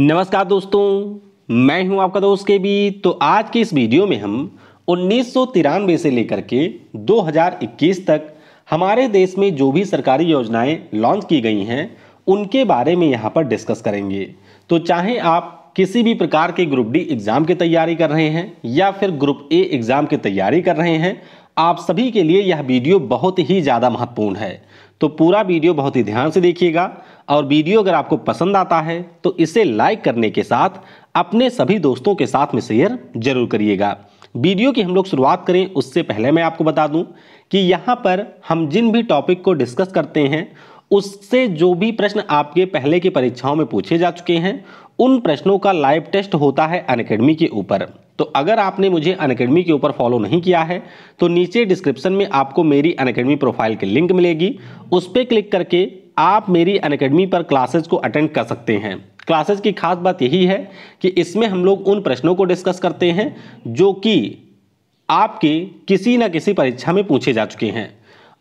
नमस्कार दोस्तों मैं हूं आपका दोस्त के बी तो आज के इस वीडियो में हम उन्नीस से लेकर के 2021 तक हमारे देश में जो भी सरकारी योजनाएं लॉन्च की गई हैं उनके बारे में यहां पर डिस्कस करेंगे तो चाहे आप किसी भी प्रकार के ग्रुप डी एग्ज़ाम की तैयारी कर रहे हैं या फिर ग्रुप ए एग्ज़ाम की तैयारी कर रहे हैं आप सभी के लिए यह वीडियो बहुत ही ज़्यादा महत्वपूर्ण है तो पूरा वीडियो बहुत ही ध्यान से देखिएगा और वीडियो अगर आपको पसंद आता है तो इसे लाइक करने के साथ अपने सभी दोस्तों के साथ में शेयर जरूर करिएगा वीडियो की हम लोग शुरुआत करें उससे पहले मैं आपको बता दूं कि यहाँ पर हम जिन भी टॉपिक को डिस्कस करते हैं उससे जो भी प्रश्न आपके पहले की परीक्षाओं में पूछे जा चुके हैं उन प्रश्नों का लाइव टेस्ट होता है अनकेडमी के ऊपर तो अगर आपने मुझे अनकेडमी के ऊपर फॉलो नहीं किया है तो नीचे डिस्क्रिप्शन में आपको मेरी अनकेडमी प्रोफाइल की लिंक मिलेगी उस पर क्लिक करके आप मेरी अनकेडमी पर क्लासेज को अटेंड कर सकते हैं क्लासेज की खास बात यही है कि इसमें हम लोग उन प्रश्नों को डिस्कस करते हैं जो कि आपके किसी न किसी परीक्षा में पूछे जा चुके हैं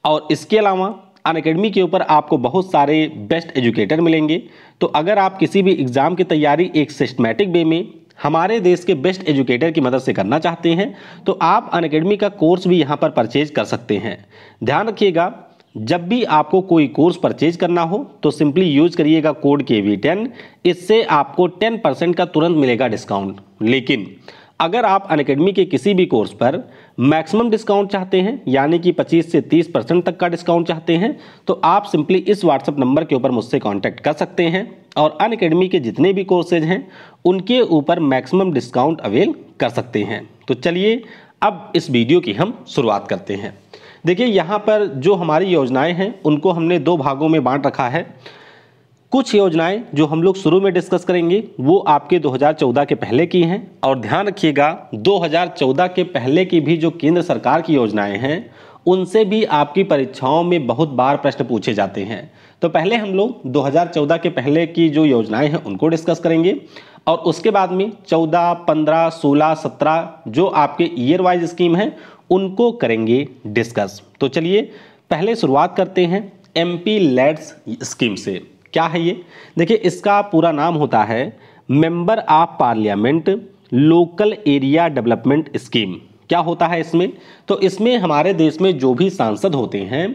और इसके अलावा अन अकेडमी के ऊपर आपको बहुत सारे बेस्ट एजुकेटर मिलेंगे तो अगर आप किसी भी एग्ज़ाम की तैयारी एक सिस्टमेटिक वे में हमारे देश के बेस्ट एजुकेटर की मदद से करना चाहते हैं तो आप अन अकेडमी का कोर्स भी यहाँ पर परचेज कर सकते हैं ध्यान रखिएगा जब भी आपको कोई कोर्स परचेज करना हो तो सिंपली यूज करिएगा कोड के वी टेन इससे आपको टेन परसेंट का तुरंत मिलेगा डिस्काउंट लेकिन अगर आप अनकेडमी के किसी भी कोर्स पर मैक्सिमम डिस्काउंट चाहते हैं यानी कि 25 से 30 परसेंट तक का डिस्काउंट चाहते हैं तो आप सिंपली इस व्हाट्सअप नंबर के ऊपर मुझसे कांटेक्ट कर सकते हैं और अन अकेडमी के जितने भी कोर्सेज हैं उनके ऊपर मैक्सिमम डिस्काउंट अवेल कर सकते हैं तो चलिए अब इस वीडियो की हम शुरुआत करते हैं देखिए यहाँ पर जो हमारी योजनाएँ हैं उनको हमने दो भागों में बाँट रखा है कुछ योजनाएं जो हम लोग शुरू में डिस्कस करेंगे वो आपके 2014 के पहले की हैं और ध्यान रखिएगा 2014 के पहले की भी जो केंद्र सरकार की योजनाएं हैं उनसे भी आपकी परीक्षाओं में बहुत बार प्रश्न पूछे जाते हैं तो पहले हम लोग 2014 के पहले की जो योजनाएं हैं उनको डिस्कस करेंगे और उसके बाद में चौदह पंद्रह सोलह सत्रह जो आपके ईयर वाइज स्कीम हैं उनको करेंगे डिस्कस तो चलिए पहले शुरुआत करते हैं एम पी e स्कीम से क्या है ये देखिए इसका पूरा नाम होता है member of parliament local area development scheme क्या होता है इसमें तो इसमें हमारे देश में जो भी सांसद होते हैं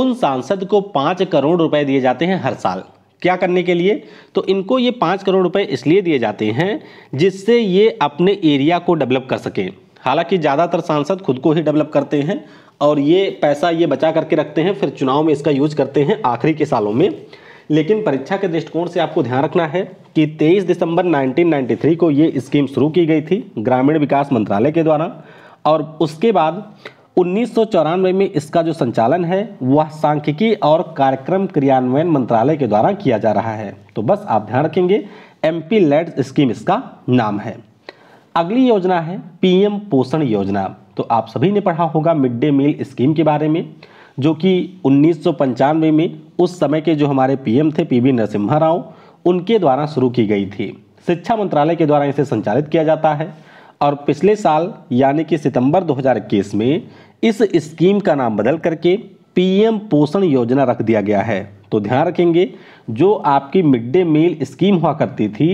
उन सांसद को पाँच करोड़ रुपए दिए जाते हैं हर साल क्या करने के लिए तो इनको ये पाँच करोड़ रुपए इसलिए दिए जाते हैं जिससे ये अपने एरिया को डेवलप कर सकें हालांकि ज़्यादातर सांसद खुद को ही डेवलप करते हैं और ये पैसा ये बचा करके रखते हैं फिर चुनाव में इसका यूज करते हैं आखिरी के सालों में लेकिन परीक्षा के दृष्टिकोण से आपको ध्यान रखना है कि 23 दिसंबर 1993 को ये स्कीम शुरू की गई थी ग्रामीण विकास मंत्रालय के द्वारा और उसके बाद उन्नीस में इसका जो संचालन है वह सांख्यिकी और कार्यक्रम क्रियान्वयन मंत्रालय के द्वारा किया जा रहा है तो बस आप ध्यान रखेंगे एम पी स्कीम इसका नाम है अगली योजना है पीएम पोषण योजना तो आप सभी ने पढ़ा होगा मिड डे मील स्कीम के बारे में जो कि उन्नीस में उस समय के जो हमारे पीएम थे पीवी नरसिम्हा राव उनके द्वारा शुरू की गई थी शिक्षा मंत्रालय के द्वारा इसे संचालित किया जाता है और पिछले साल यानी कि सितंबर 2021 में इस स्कीम का नाम बदल करके पीएम पोषण योजना रख दिया गया है तो ध्यान रखेंगे जो आपकी मिड डे मील स्कीम हुआ करती थी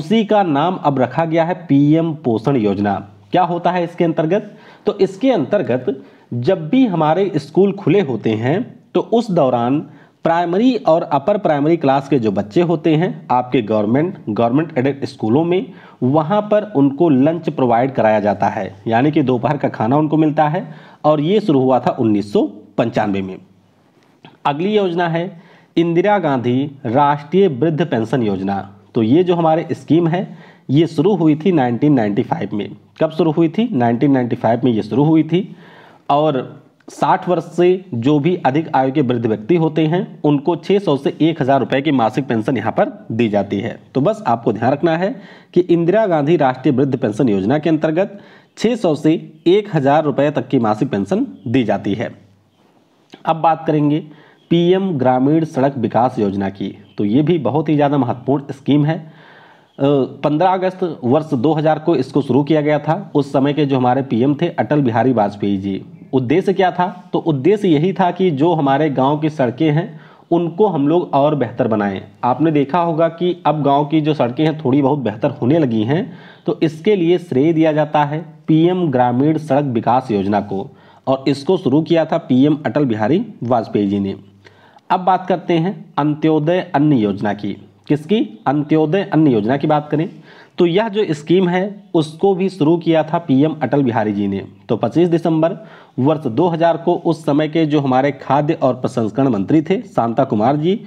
उसी का नाम अब रखा गया है पीएम पोषण योजना क्या होता है इसके अंतर्गत तो इसके अंतर्गत जब भी हमारे स्कूल खुले होते हैं तो उस दौरान प्राइमरी और अपर प्राइमरी क्लास के जो बच्चे होते हैं आपके गवर्नमेंट गवर्नमेंट एडेड स्कूलों में वहाँ पर उनको लंच प्रोवाइड कराया जाता है यानी कि दोपहर का खाना उनको मिलता है और ये शुरू हुआ था उन्नीस में अगली योजना है इंदिरा गांधी राष्ट्रीय वृद्ध पेंशन योजना तो ये जो हमारे स्कीम है ये शुरू हुई थी 1995 में कब शुरू हुई थी 1995 में ये शुरू हुई थी और 60 वर्ष से जो भी अधिक आयु के वृद्ध व्यक्ति होते हैं उनको 600 से एक हज़ार रुपये की मासिक पेंशन यहाँ पर दी जाती है तो बस आपको ध्यान रखना है कि इंदिरा गांधी राष्ट्रीय वृद्ध पेंशन योजना के अंतर्गत 600 से एक हज़ार रुपये तक की मासिक पेंशन दी जाती है अब बात करेंगे पीएम ग्रामीण सड़क विकास योजना की तो ये भी बहुत ही ज़्यादा महत्वपूर्ण स्कीम है पंद्रह अगस्त वर्ष 2000 को इसको शुरू किया गया था उस समय के जो हमारे पीएम थे अटल बिहारी वाजपेयी जी उद्देश्य क्या था तो उद्देश्य यही था कि जो हमारे गांव की सड़कें हैं उनको हम लोग और बेहतर बनाएं आपने देखा होगा कि अब गांव की जो सड़कें हैं थोड़ी बहुत बेहतर होने लगी हैं तो इसके लिए श्रेय दिया जाता है पी ग्रामीण सड़क विकास योजना को और इसको शुरू किया था पी अटल बिहारी वाजपेयी जी ने अब बात करते हैं अंत्योदय अन्न योजना की किसकी अंत्योदय अन्न योजना की बात करें तो यह जो स्कीम है उसको भी शुरू किया था पीएम अटल बिहारी जी ने तो 25 दिसंबर वर्ष 2000 को उस समय के जो हमारे खाद्य और प्रसंस्करण मंत्री थे शांता कुमार जी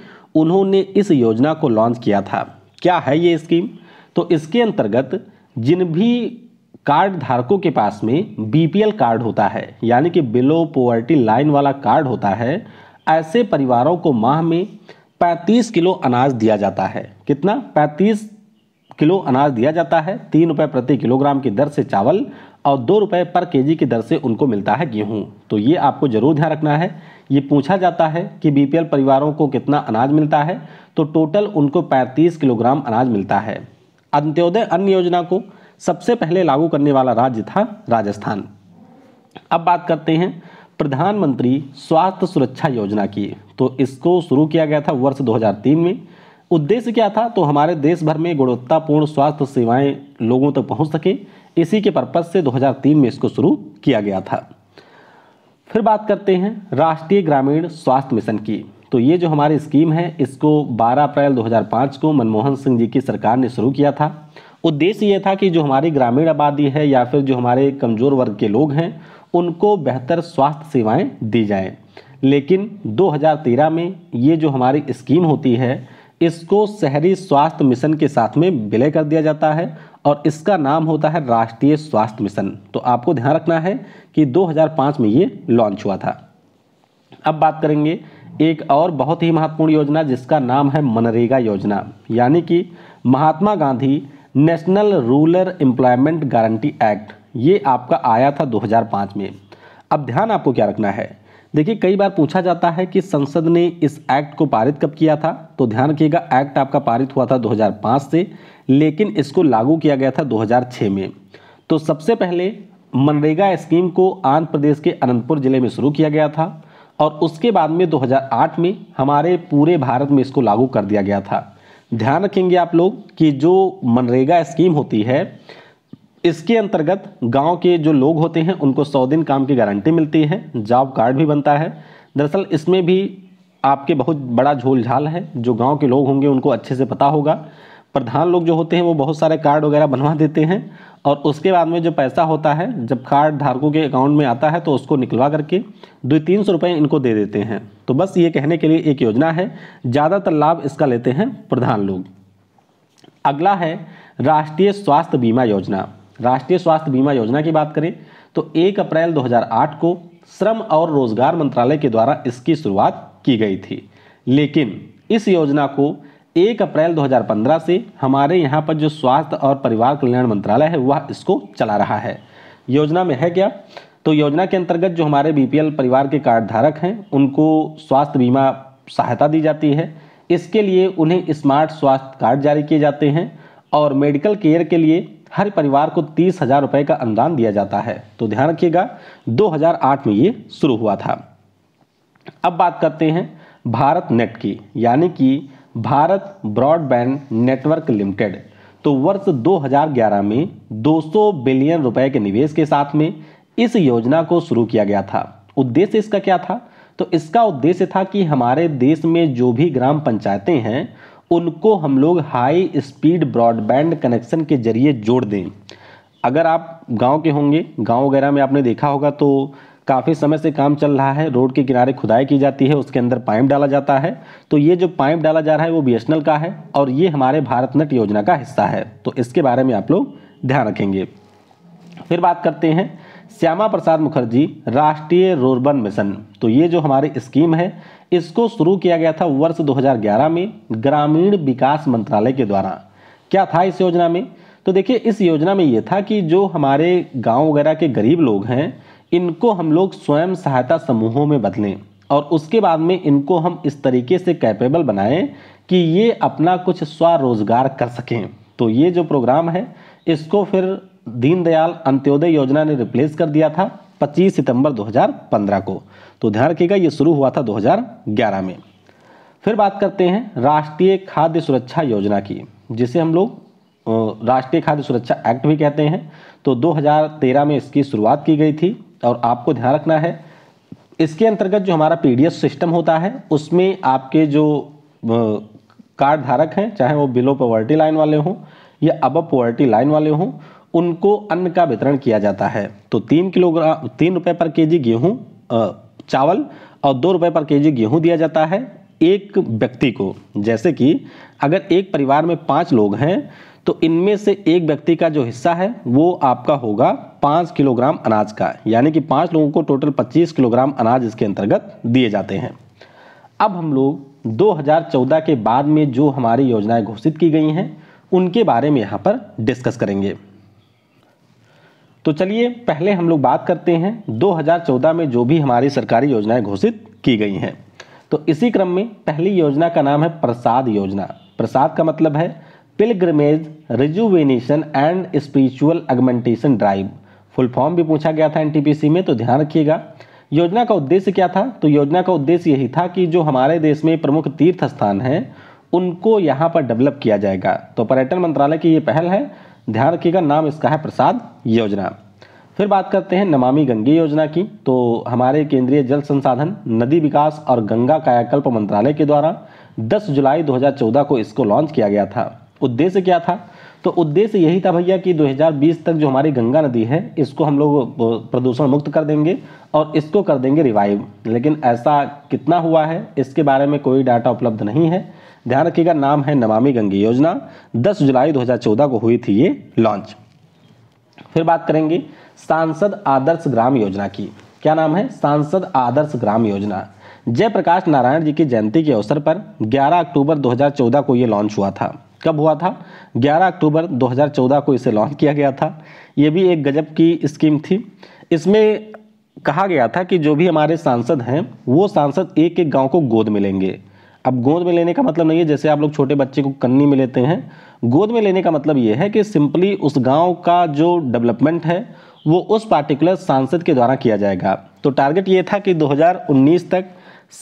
उन्होंने इस योजना को लॉन्च किया था क्या है ये स्कीम तो इसके अंतर्गत जिन भी कार्ड धारकों के पास में बीपीएल कार्ड होता है यानी कि बिलो पोवर्टी लाइन वाला कार्ड होता है ऐसे परिवारों को माह में पैंतीस किलो अनाज दिया जाता है कितना पैंतीस किलो अनाज दिया जाता है तीन रुपये प्रति किलोग्राम की दर से चावल और दो रुपये पर केजी की दर से उनको मिलता है गेहूँ तो ये आपको ज़रूर ध्यान रखना है ये पूछा जाता है कि बीपीएल परिवारों को कितना अनाज मिलता है तो टोटल उनको 35 किलोग्राम अनाज मिलता है अंत्योदय अन्न योजना को सबसे पहले लागू करने वाला राज्य था राजस्थान अब बात करते हैं प्रधानमंत्री स्वास्थ्य सुरक्षा योजना की तो इसको शुरू किया गया था वर्ष 2003 में उद्देश्य क्या था तो हमारे देश भर में गुणवत्तापूर्ण स्वास्थ्य सेवाएं लोगों तक तो पहुंच सके इसी के पर्पज़ से 2003 में इसको शुरू किया गया था फिर बात करते हैं राष्ट्रीय ग्रामीण स्वास्थ्य मिशन की तो ये जो हमारी स्कीम है इसको 12 अप्रैल 2005 को मनमोहन सिंह जी की सरकार ने शुरू किया था उद्देश्य ये था कि जो हमारी ग्रामीण आबादी है या फिर जो हमारे कमज़ोर वर्ग के लोग हैं उनको बेहतर स्वास्थ्य सेवाएं दी जाएं लेकिन 2013 में ये जो हमारी स्कीम होती है इसको शहरी स्वास्थ्य मिशन के साथ में विलय कर दिया जाता है और इसका नाम होता है राष्ट्रीय स्वास्थ्य मिशन तो आपको ध्यान रखना है कि 2005 में ये लॉन्च हुआ था अब बात करेंगे एक और बहुत ही महत्वपूर्ण योजना जिसका नाम है मनरेगा योजना यानी कि Mahatma Gandhi national rural employment guarantee act ये आपका आया था 2005 में अब ध्यान आपको क्या रखना है देखिए कई बार पूछा जाता है कि संसद ने इस एक्ट को पारित कब किया था तो ध्यान रखिएगा एक्ट आपका पारित हुआ था 2005 से लेकिन इसको लागू किया गया था 2006 में तो सबसे पहले मनरेगा स्कीम को आंध्र प्रदेश के अनंतपुर ज़िले में शुरू किया गया था और उसके बाद में 2008 में हमारे पूरे भारत में इसको लागू कर दिया गया था ध्यान रखेंगे आप लोग कि जो मनरेगा स्कीम होती है इसके अंतर्गत गांव के जो लोग होते हैं उनको सौ दिन काम की गारंटी मिलती है जॉब कार्ड भी बनता है दरअसल इसमें भी आपके बहुत बड़ा झोलझाल है जो गांव के लोग होंगे उनको अच्छे से पता होगा प्रधान लोग जो होते हैं वो बहुत सारे कार्ड वगैरह बनवा देते हैं और उसके बाद में जो पैसा होता है जब कार्ड धारकों के अकाउंट में आता है तो उसको निकलवा करके दो तीन सौ रुपये इनको दे देते हैं तो बस ये कहने के लिए एक योजना है ज़्यादातर लाभ इसका लेते हैं प्रधान लोग अगला है राष्ट्रीय स्वास्थ्य बीमा योजना राष्ट्रीय स्वास्थ्य बीमा योजना की बात करें तो 1 अप्रैल 2008 को श्रम और रोजगार मंत्रालय के द्वारा इसकी शुरुआत की गई थी लेकिन इस योजना को 1 अप्रैल 2015 से हमारे यहाँ पर जो स्वास्थ्य और परिवार कल्याण मंत्रालय है वह इसको चला रहा है योजना में है क्या तो योजना के अंतर्गत जो हमारे बी परिवार के कार्ड धारक हैं उनको स्वास्थ्य बीमा सहायता दी जाती है इसके लिए उन्हें स्मार्ट स्वास्थ्य कार्ड जारी किए जाते हैं और मेडिकल केयर के लिए हर परिवार को तीस हजार रुपये का अनुदान दिया जाता है तो ध्यान रखिएगा 2008 में ये शुरू हुआ था अब बात करते हैं भारत नेट की यानी कि भारत ब्रॉडबैंड नेटवर्क लिमिटेड तो वर्ष 2011 में 200 बिलियन रुपए के निवेश के साथ में इस योजना को शुरू किया गया था उद्देश्य इसका क्या था तो इसका उद्देश्य था कि हमारे देश में जो भी ग्राम पंचायतें हैं उनको हम लोग हाई स्पीड ब्रॉडबैंड कनेक्शन के जरिए जोड़ दें अगर आप गांव के होंगे गांव वगैरह में आपने देखा होगा तो काफ़ी समय से काम चल रहा है रोड के किनारे खुदाई की जाती है उसके अंदर पाइप डाला जाता है तो ये जो पाइप डाला जा रहा है वो बी का है और ये हमारे भारत नेट योजना का हिस्सा है तो इसके बारे में आप लोग ध्यान रखेंगे फिर बात करते हैं श्यामा प्रसाद मुखर्जी राष्ट्रीय रूर्बन मिशन तो ये जो हमारी स्कीम है इसको शुरू किया गया था वर्ष 2011 में ग्रामीण विकास मंत्रालय के द्वारा क्या था इस योजना में तो देखिए इस योजना में ये था कि जो हमारे गांव वगैरह के गरीब लोग हैं इनको हम लोग स्वयं सहायता समूहों में बदलें और उसके बाद में इनको हम इस तरीके से कैपेबल बनाएं कि ये अपना कुछ स्वरोजगार कर सकें तो ये जो प्रोग्राम है इसको फिर दीनदयाल अंत्योदय योजना ने रिप्लेस कर दिया था 25 सितंबर 2015 को तो ध्यान रखिएगा ये शुरू हुआ था 2011 में फिर बात करते हैं राष्ट्रीय खाद्य सुरक्षा योजना की जिसे हम लोग राष्ट्रीय खाद्य सुरक्षा एक्ट भी कहते हैं तो 2013 में इसकी शुरुआत की गई थी और आपको ध्यान रखना है इसके अंतर्गत जो हमारा पी सिस्टम होता है उसमें आपके जो कार्ड धारक हैं चाहे वो बिलो पॉवर्टी लाइन वाले हों या अब पॉवर्टी लाइन वाले हों उनको अन्न का वितरण किया जाता है तो तीन किलोग्राम तीन रुपये पर केजी गेहूँ चावल और दो रुपये पर केजी गेहूं दिया जाता है एक व्यक्ति को जैसे कि अगर एक परिवार में पाँच लोग हैं तो इनमें से एक व्यक्ति का जो हिस्सा है वो आपका होगा पाँच किलोग्राम अनाज का यानी कि पाँच लोगों को टोटल पच्चीस किलोग्राम अनाज इसके अंतर्गत दिए जाते हैं अब हम लोग 2014 के बाद में जो हमारी योजनाएं घोषित की गई हैं उनके बारे में यहाँ पर डिस्कस करेंगे तो चलिए पहले हम लोग बात करते हैं 2014 में जो भी हमारी सरकारी योजनाएं घोषित की गई हैं तो इसी क्रम में पहली योजना का नाम है प्रसाद योजना प्रसाद का मतलब है pilgrimage rejuvenation and spiritual augmentation drive full form भी पूछा गया था एनटीपीसी में तो ध्यान रखिएगा योजना का उद्देश्य क्या था तो योजना का उद्देश्य यही था कि जो हमारे देश में प्रमुख तीर्थ स्थान हैं उनको यहाँ पर डेवलप किया जाएगा तो पर्यटन मंत्रालय की ये पहल है ध्यान रखिएगा नाम इसका है प्रसाद योजना फिर बात करते हैं नमामि गंगे योजना की तो हमारे केंद्रीय जल संसाधन नदी विकास और गंगा कायाकल्प मंत्रालय के द्वारा 10 जुलाई 2014 को इसको लॉन्च किया गया था उद्देश्य क्या था तो उद्देश्य यही था भैया कि 2020 तक जो हमारी गंगा नदी है इसको हम लोग प्रदूषण मुक्त कर देंगे और इसको कर देंगे रिवाइव लेकिन ऐसा कितना हुआ है इसके बारे में कोई डाटा उपलब्ध नहीं है ध्यान रखिएगा नाम है नमामि गंगे योजना 10 जुलाई 2014 को हुई थी ये लॉन्च फिर बात करेंगे सांसद आदर्श ग्राम योजना की क्या नाम है सांसद आदर्श ग्राम योजना जयप्रकाश नारायण जी की जयंती के अवसर पर 11 अक्टूबर 2014 को ये लॉन्च हुआ था कब हुआ था 11 अक्टूबर 2014 को इसे लॉन्च किया गया था ये भी एक गजब की स्कीम थी इसमें कहा गया था कि जो भी हमारे सांसद हैं वो सांसद एक एक गांव को गोद मिलेंगे अब गोद में लेने का मतलब नहीं है जैसे आप लोग छोटे बच्चे को कन्नी में लेते हैं गोद में लेने का मतलब ये है कि सिंपली उस गांव का जो डेवलपमेंट है वो उस पार्टिकुलर सांसद के द्वारा किया जाएगा तो टारगेट ये था कि 2019 तक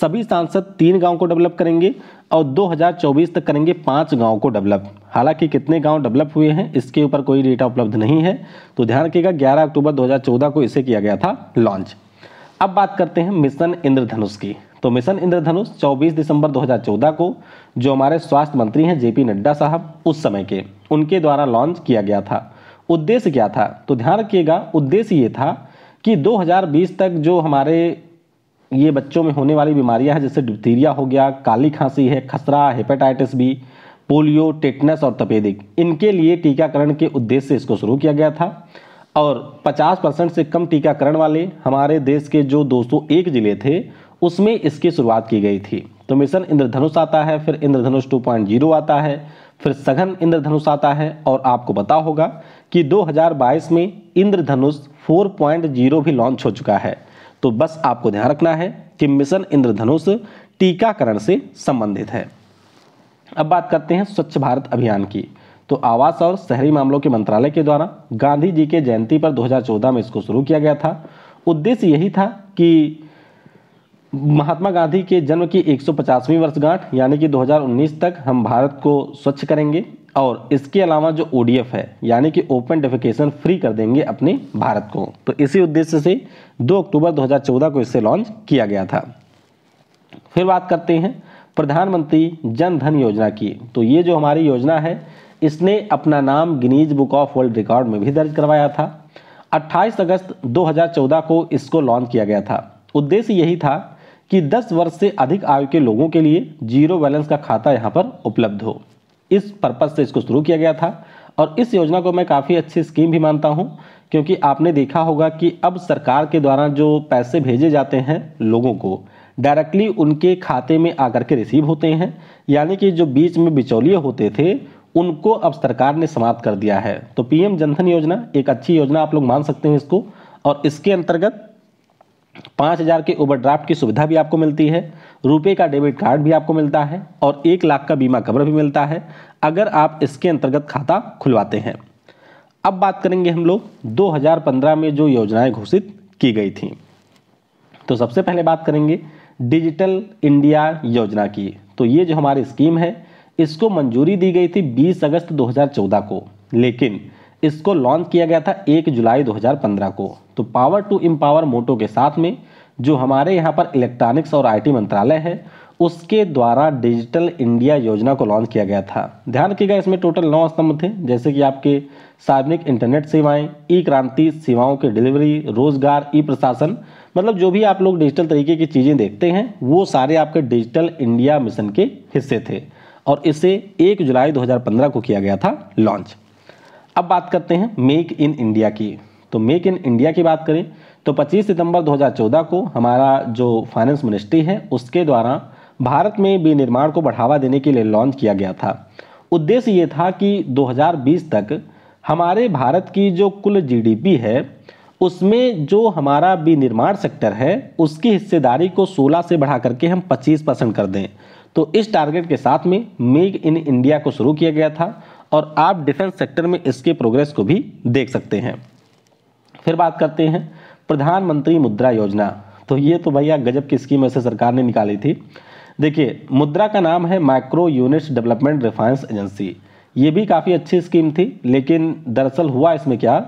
सभी सांसद तीन गांव को डेवलप करेंगे और 2024 तक करेंगे पांच गांव को डेवलप हालांकि कितने गांव डेवलप हुए हैं इसके ऊपर कोई डेटा उपलब्ध नहीं है तो ध्यान रखिएगा ग्यारह अक्टूबर दो को इसे किया गया था लॉन्च अब बात करते हैं मिशन इंद्रधनुष की तो मिशन इंद्रधनुष 24 दिसंबर 2014 को जो हमारे स्वास्थ्य मंत्री हैं जेपी नड्डा साहब उस समय के उनके द्वारा लॉन्च किया गया था उद्देश्य क्या था तो ध्यान रखिएगा उद्देश्य ये था कि 2020 तक जो हमारे ये बच्चों में होने वाली बीमारियां हैं जैसे डिप्थीरिया हो गया काली खांसी है खसरा हेपेटाइटिस बी पोलियो टेटनस और तपेदिक इनके लिए टीकाकरण के उद्देश्य से इसको शुरू किया गया था और 50 परसेंट से कम टीकाकरण वाले हमारे देश के जो 201 जिले थे उसमें इसकी शुरुआत की गई थी तो मिशन इंद्रधनुष आता है फिर इंद्रधनुष 2.0 आता है फिर सघन इंद्रधनुष आता है और आपको पता होगा कि 2022 में इंद्रधनुष 4.0 भी लॉन्च हो चुका है तो बस आपको ध्यान रखना है कि मिशन इंद्रधनुष टीकाकरण से संबंधित है अब बात करते हैं स्वच्छ भारत अभियान की तो आवास और शहरी मामलों के मंत्रालय के द्वारा गांधी जी के जयंती पर 2014 में इसको शुरू किया गया था उद्देश्य यही था कि महात्मा गांधी के जन्म की 150वीं वर्षगांठ यानी कि 2019 तक हम भारत को स्वच्छ करेंगे और इसके अलावा जो ओ है यानी कि ओपन डेफिकेशन फ्री कर देंगे अपने भारत को तो इसी उद्देश्य से 2 अक्टूबर 2014 को इसे लॉन्च किया गया था फिर बात करते हैं प्रधानमंत्री जन धन योजना की तो ये जो हमारी योजना है इसने अपना नाम Guinness book of world record में भी दर्ज करवाया था 28 अगस्त 2014 को इसको लॉन्च किया गया था उद्देश्य यही था कि 10 वर्ष से अधिक आयु के लोगों के लिए जीरो बैलेंस का खाता यहाँ पर उपलब्ध हो इस पर्पज़ से इसको शुरू किया गया था और इस योजना को मैं काफ़ी अच्छी स्कीम भी मानता हूँ क्योंकि आपने देखा होगा कि अब सरकार के द्वारा जो पैसे भेजे जाते हैं लोगों को डायरेक्टली उनके खाते में आकर के रिसीव होते हैं यानी कि जो बीच में बिचौलिए होते थे उनको अब सरकार ने समाप्त कर दिया है तो पीएम जनधन योजना एक अच्छी योजना आप लोग मान सकते हैं इसको और इसके अंतर्गत पाँच हज़ार के ओवरड्राफ्ट की सुविधा भी आपको मिलती है रुपए का डेबिट कार्ड भी आपको मिलता है और एक लाख का बीमा कवर भी मिलता है अगर आप इसके अंतर्गत खाता खुलवाते हैं अब बात करेंगे हम लोग 2015 में जो योजनाएं घोषित की गई थी तो सबसे पहले बात करेंगे डिजिटल इंडिया योजना की तो ये जो हमारी स्कीम है इसको मंजूरी दी गई थी 20 अगस्त 2014 को लेकिन इसको लॉन्च किया गया था एक जुलाई 2015 को तो पावर टू एम्पावर मोटो के साथ में जो हमारे यहाँ पर इलेक्ट्रॉनिक्स और आईटी मंत्रालय है उसके द्वारा डिजिटल इंडिया योजना को लॉन्च किया गया था ध्यान रखिएगा इसमें टोटल नौ स्तंभ थे जैसे कि आपके सार्वजनिक इंटरनेट सेवाएं ई क्रांति सेवाओं की डिलीवरी रोजगार ई प्रशासन मतलब जो भी आप लोग डिजिटल तरीके की चीज़ें देखते हैं वो सारे आपके डिजिटल इंडिया मिशन के हिस्से थे और इसे एक जुलाई दो को किया गया था लॉन्च अब बात करते हैं मेक इन इंडिया की तो मेक इन इंडिया की बात करें तो 25 सितंबर 2014 को हमारा जो फाइनेंस मिनिस्ट्री है उसके द्वारा भारत में विनिर्माण को बढ़ावा देने के लिए लॉन्च किया गया था उद्देश्य ये था कि 2020 तक हमारे भारत की जो कुल जीडीपी है उसमें जो हमारा विनिर्माण सेक्टर है उसकी हिस्सेदारी को 16 से बढ़ा करके हम 25 परसेंट कर दें तो इस टारगेट के साथ में मेक इन इंडिया को शुरू किया गया था और आप डिफेंस सेक्टर में इसके प्रोग्रेस को भी देख सकते हैं फिर बात करते हैं प्रधानमंत्री मुद्रा योजना तो ये तो भैया गजब की स्कीम ऐसे सरकार ने निकाली थी देखिए मुद्रा का नाम है micro units development refinance agency ये भी काफ़ी अच्छी स्कीम थी लेकिन दरअसल हुआ इसमें क्या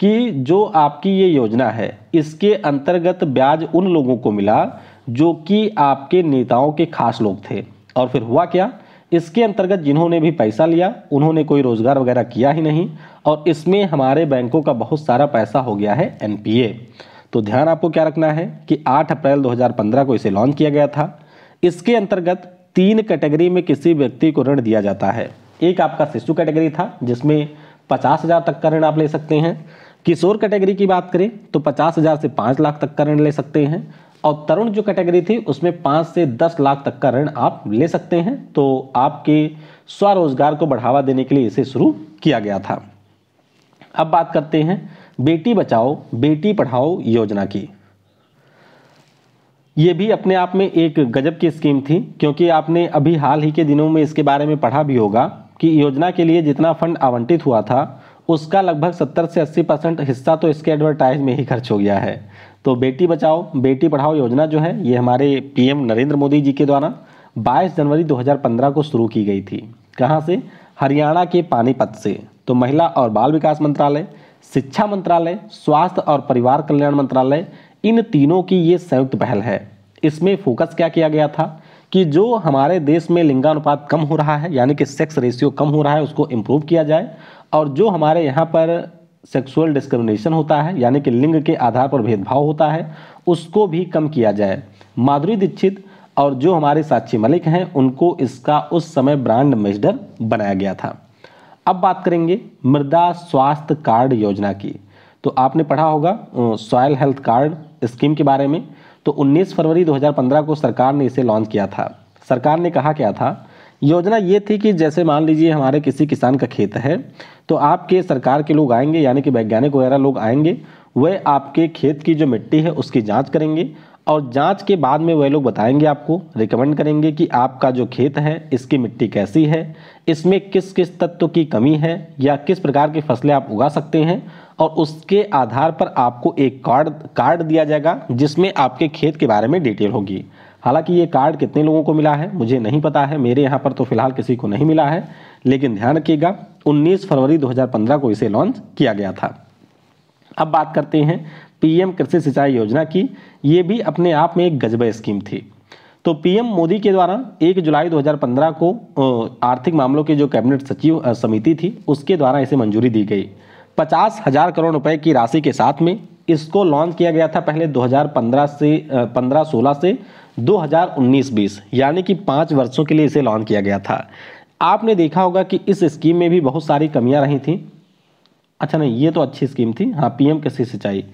कि जो आपकी ये योजना है इसके अंतर्गत ब्याज उन लोगों को मिला जो कि आपके नेताओं के खास लोग थे और फिर हुआ क्या इसके अंतर्गत जिन्होंने भी पैसा लिया उन्होंने कोई रोजगार वगैरह किया ही नहीं और इसमें हमारे बैंकों का बहुत सारा पैसा हो गया है एनपीए तो ध्यान आपको क्या रखना है कि 8 अप्रैल 2015 को इसे लॉन्च किया गया था इसके अंतर्गत तीन कैटेगरी में किसी व्यक्ति को ऋण दिया जाता है एक आपका शिशु कैटेगरी था जिसमें पचास हज़ार तक का ऋण आप ले सकते हैं किशोर कैटेगरी की बात करें तो पचास हज़ार से पाँच लाख तक का ऋण ले सकते हैं और तरुण जो कैटेगरी थी उसमें पाँच से दस लाख तक का ऋण आप ले सकते हैं तो आपके स्वरोजगार को बढ़ावा देने के लिए इसे शुरू किया गया था अब बात करते हैं बेटी बचाओ बेटी पढ़ाओ योजना की ये भी अपने आप में एक गजब की स्कीम थी क्योंकि आपने अभी हाल ही के दिनों में इसके बारे में पढ़ा भी होगा कि योजना के लिए जितना फंड आवंटित हुआ था उसका लगभग 70 से 80 परसेंट हिस्सा तो इसके एडवर्टाइज में ही खर्च हो गया है तो बेटी बचाओ बेटी पढ़ाओ योजना जो है ये हमारे पीएम नरेंद्र मोदी जी के द्वारा 22 जनवरी 2015 को शुरू की गई थी कहाँ से हरियाणा के पानीपत से तो महिला और बाल विकास मंत्रालय शिक्षा मंत्रालय स्वास्थ्य और परिवार कल्याण मंत्रालय इन तीनों की ये संयुक्त पहल है इसमें फोकस क्या किया गया था कि जो हमारे देश में लिंगानुपात कम हो रहा है यानी कि सेक्स रेशियो कम हो रहा है उसको इम्प्रूव किया जाए और जो हमारे यहाँ पर सेक्सुअल डिस्क्रिमिनेशन होता है यानी कि लिंग के आधार पर भेदभाव होता है उसको भी कम किया जाए माधुरी दीक्षित और जो हमारे साक्षी मलिक हैं उनको इसका उस समय ब्रांड एम्बेसडर बनाया गया था अब बात करेंगे मृदा स्वास्थ्य कार्ड योजना की तो आपने पढ़ा होगा सॉयल हेल्थ कार्ड स्कीम के बारे में तो 19 फरवरी 2015 को सरकार ने इसे लॉन्च किया था सरकार ने कहा क्या था योजना ये थी कि जैसे मान लीजिए हमारे किसी किसान का खेत है तो आपके सरकार के लोग आएंगे यानी कि वैज्ञानिक वगैरह लोग आएंगे वह आपके खेत की जो मिट्टी है उसकी जांच करेंगे और जांच के बाद में वह लोग बताएंगे आपको रिकमेंड करेंगे कि आपका जो खेत है इसकी मिट्टी कैसी है इसमें किस किस तत्व की कमी है या किस प्रकार की फसलें आप उगा सकते हैं और उसके आधार पर आपको एक कार्ड कार्ड दिया जाएगा जिसमें आपके खेत के बारे में डिटेल होगी हालांकि ये कार्ड कितने लोगों को मिला है मुझे नहीं पता है मेरे यहाँ पर तो फिलहाल किसी को नहीं मिला है लेकिन ध्यान रखिएगा 19 फरवरी 2015 को इसे लॉन्च किया गया था अब बात करते हैं पीएम कृषि सिंचाई योजना की ये भी अपने आप में एक गजब स्कीम थी तो पीएम मोदी के द्वारा 1 जुलाई 2015 को आर्थिक मामलों के जो कैबिनेट सचिव समिति थी उसके द्वारा इसे मंजूरी दी गई पचास हजार करोड़ रुपए की राशि के साथ में इसको लॉन्च किया गया था पहले 2015 से 15-16 से 2019-20 यानी कि पाँच वर्षों के लिए इसे लॉन्च किया गया था आपने देखा होगा कि इस स्कीम में भी बहुत सारी कमियां रही थी अच्छा नहीं ये तो अच्छी स्कीम थी हाँ पीएम कृषि सिंचाई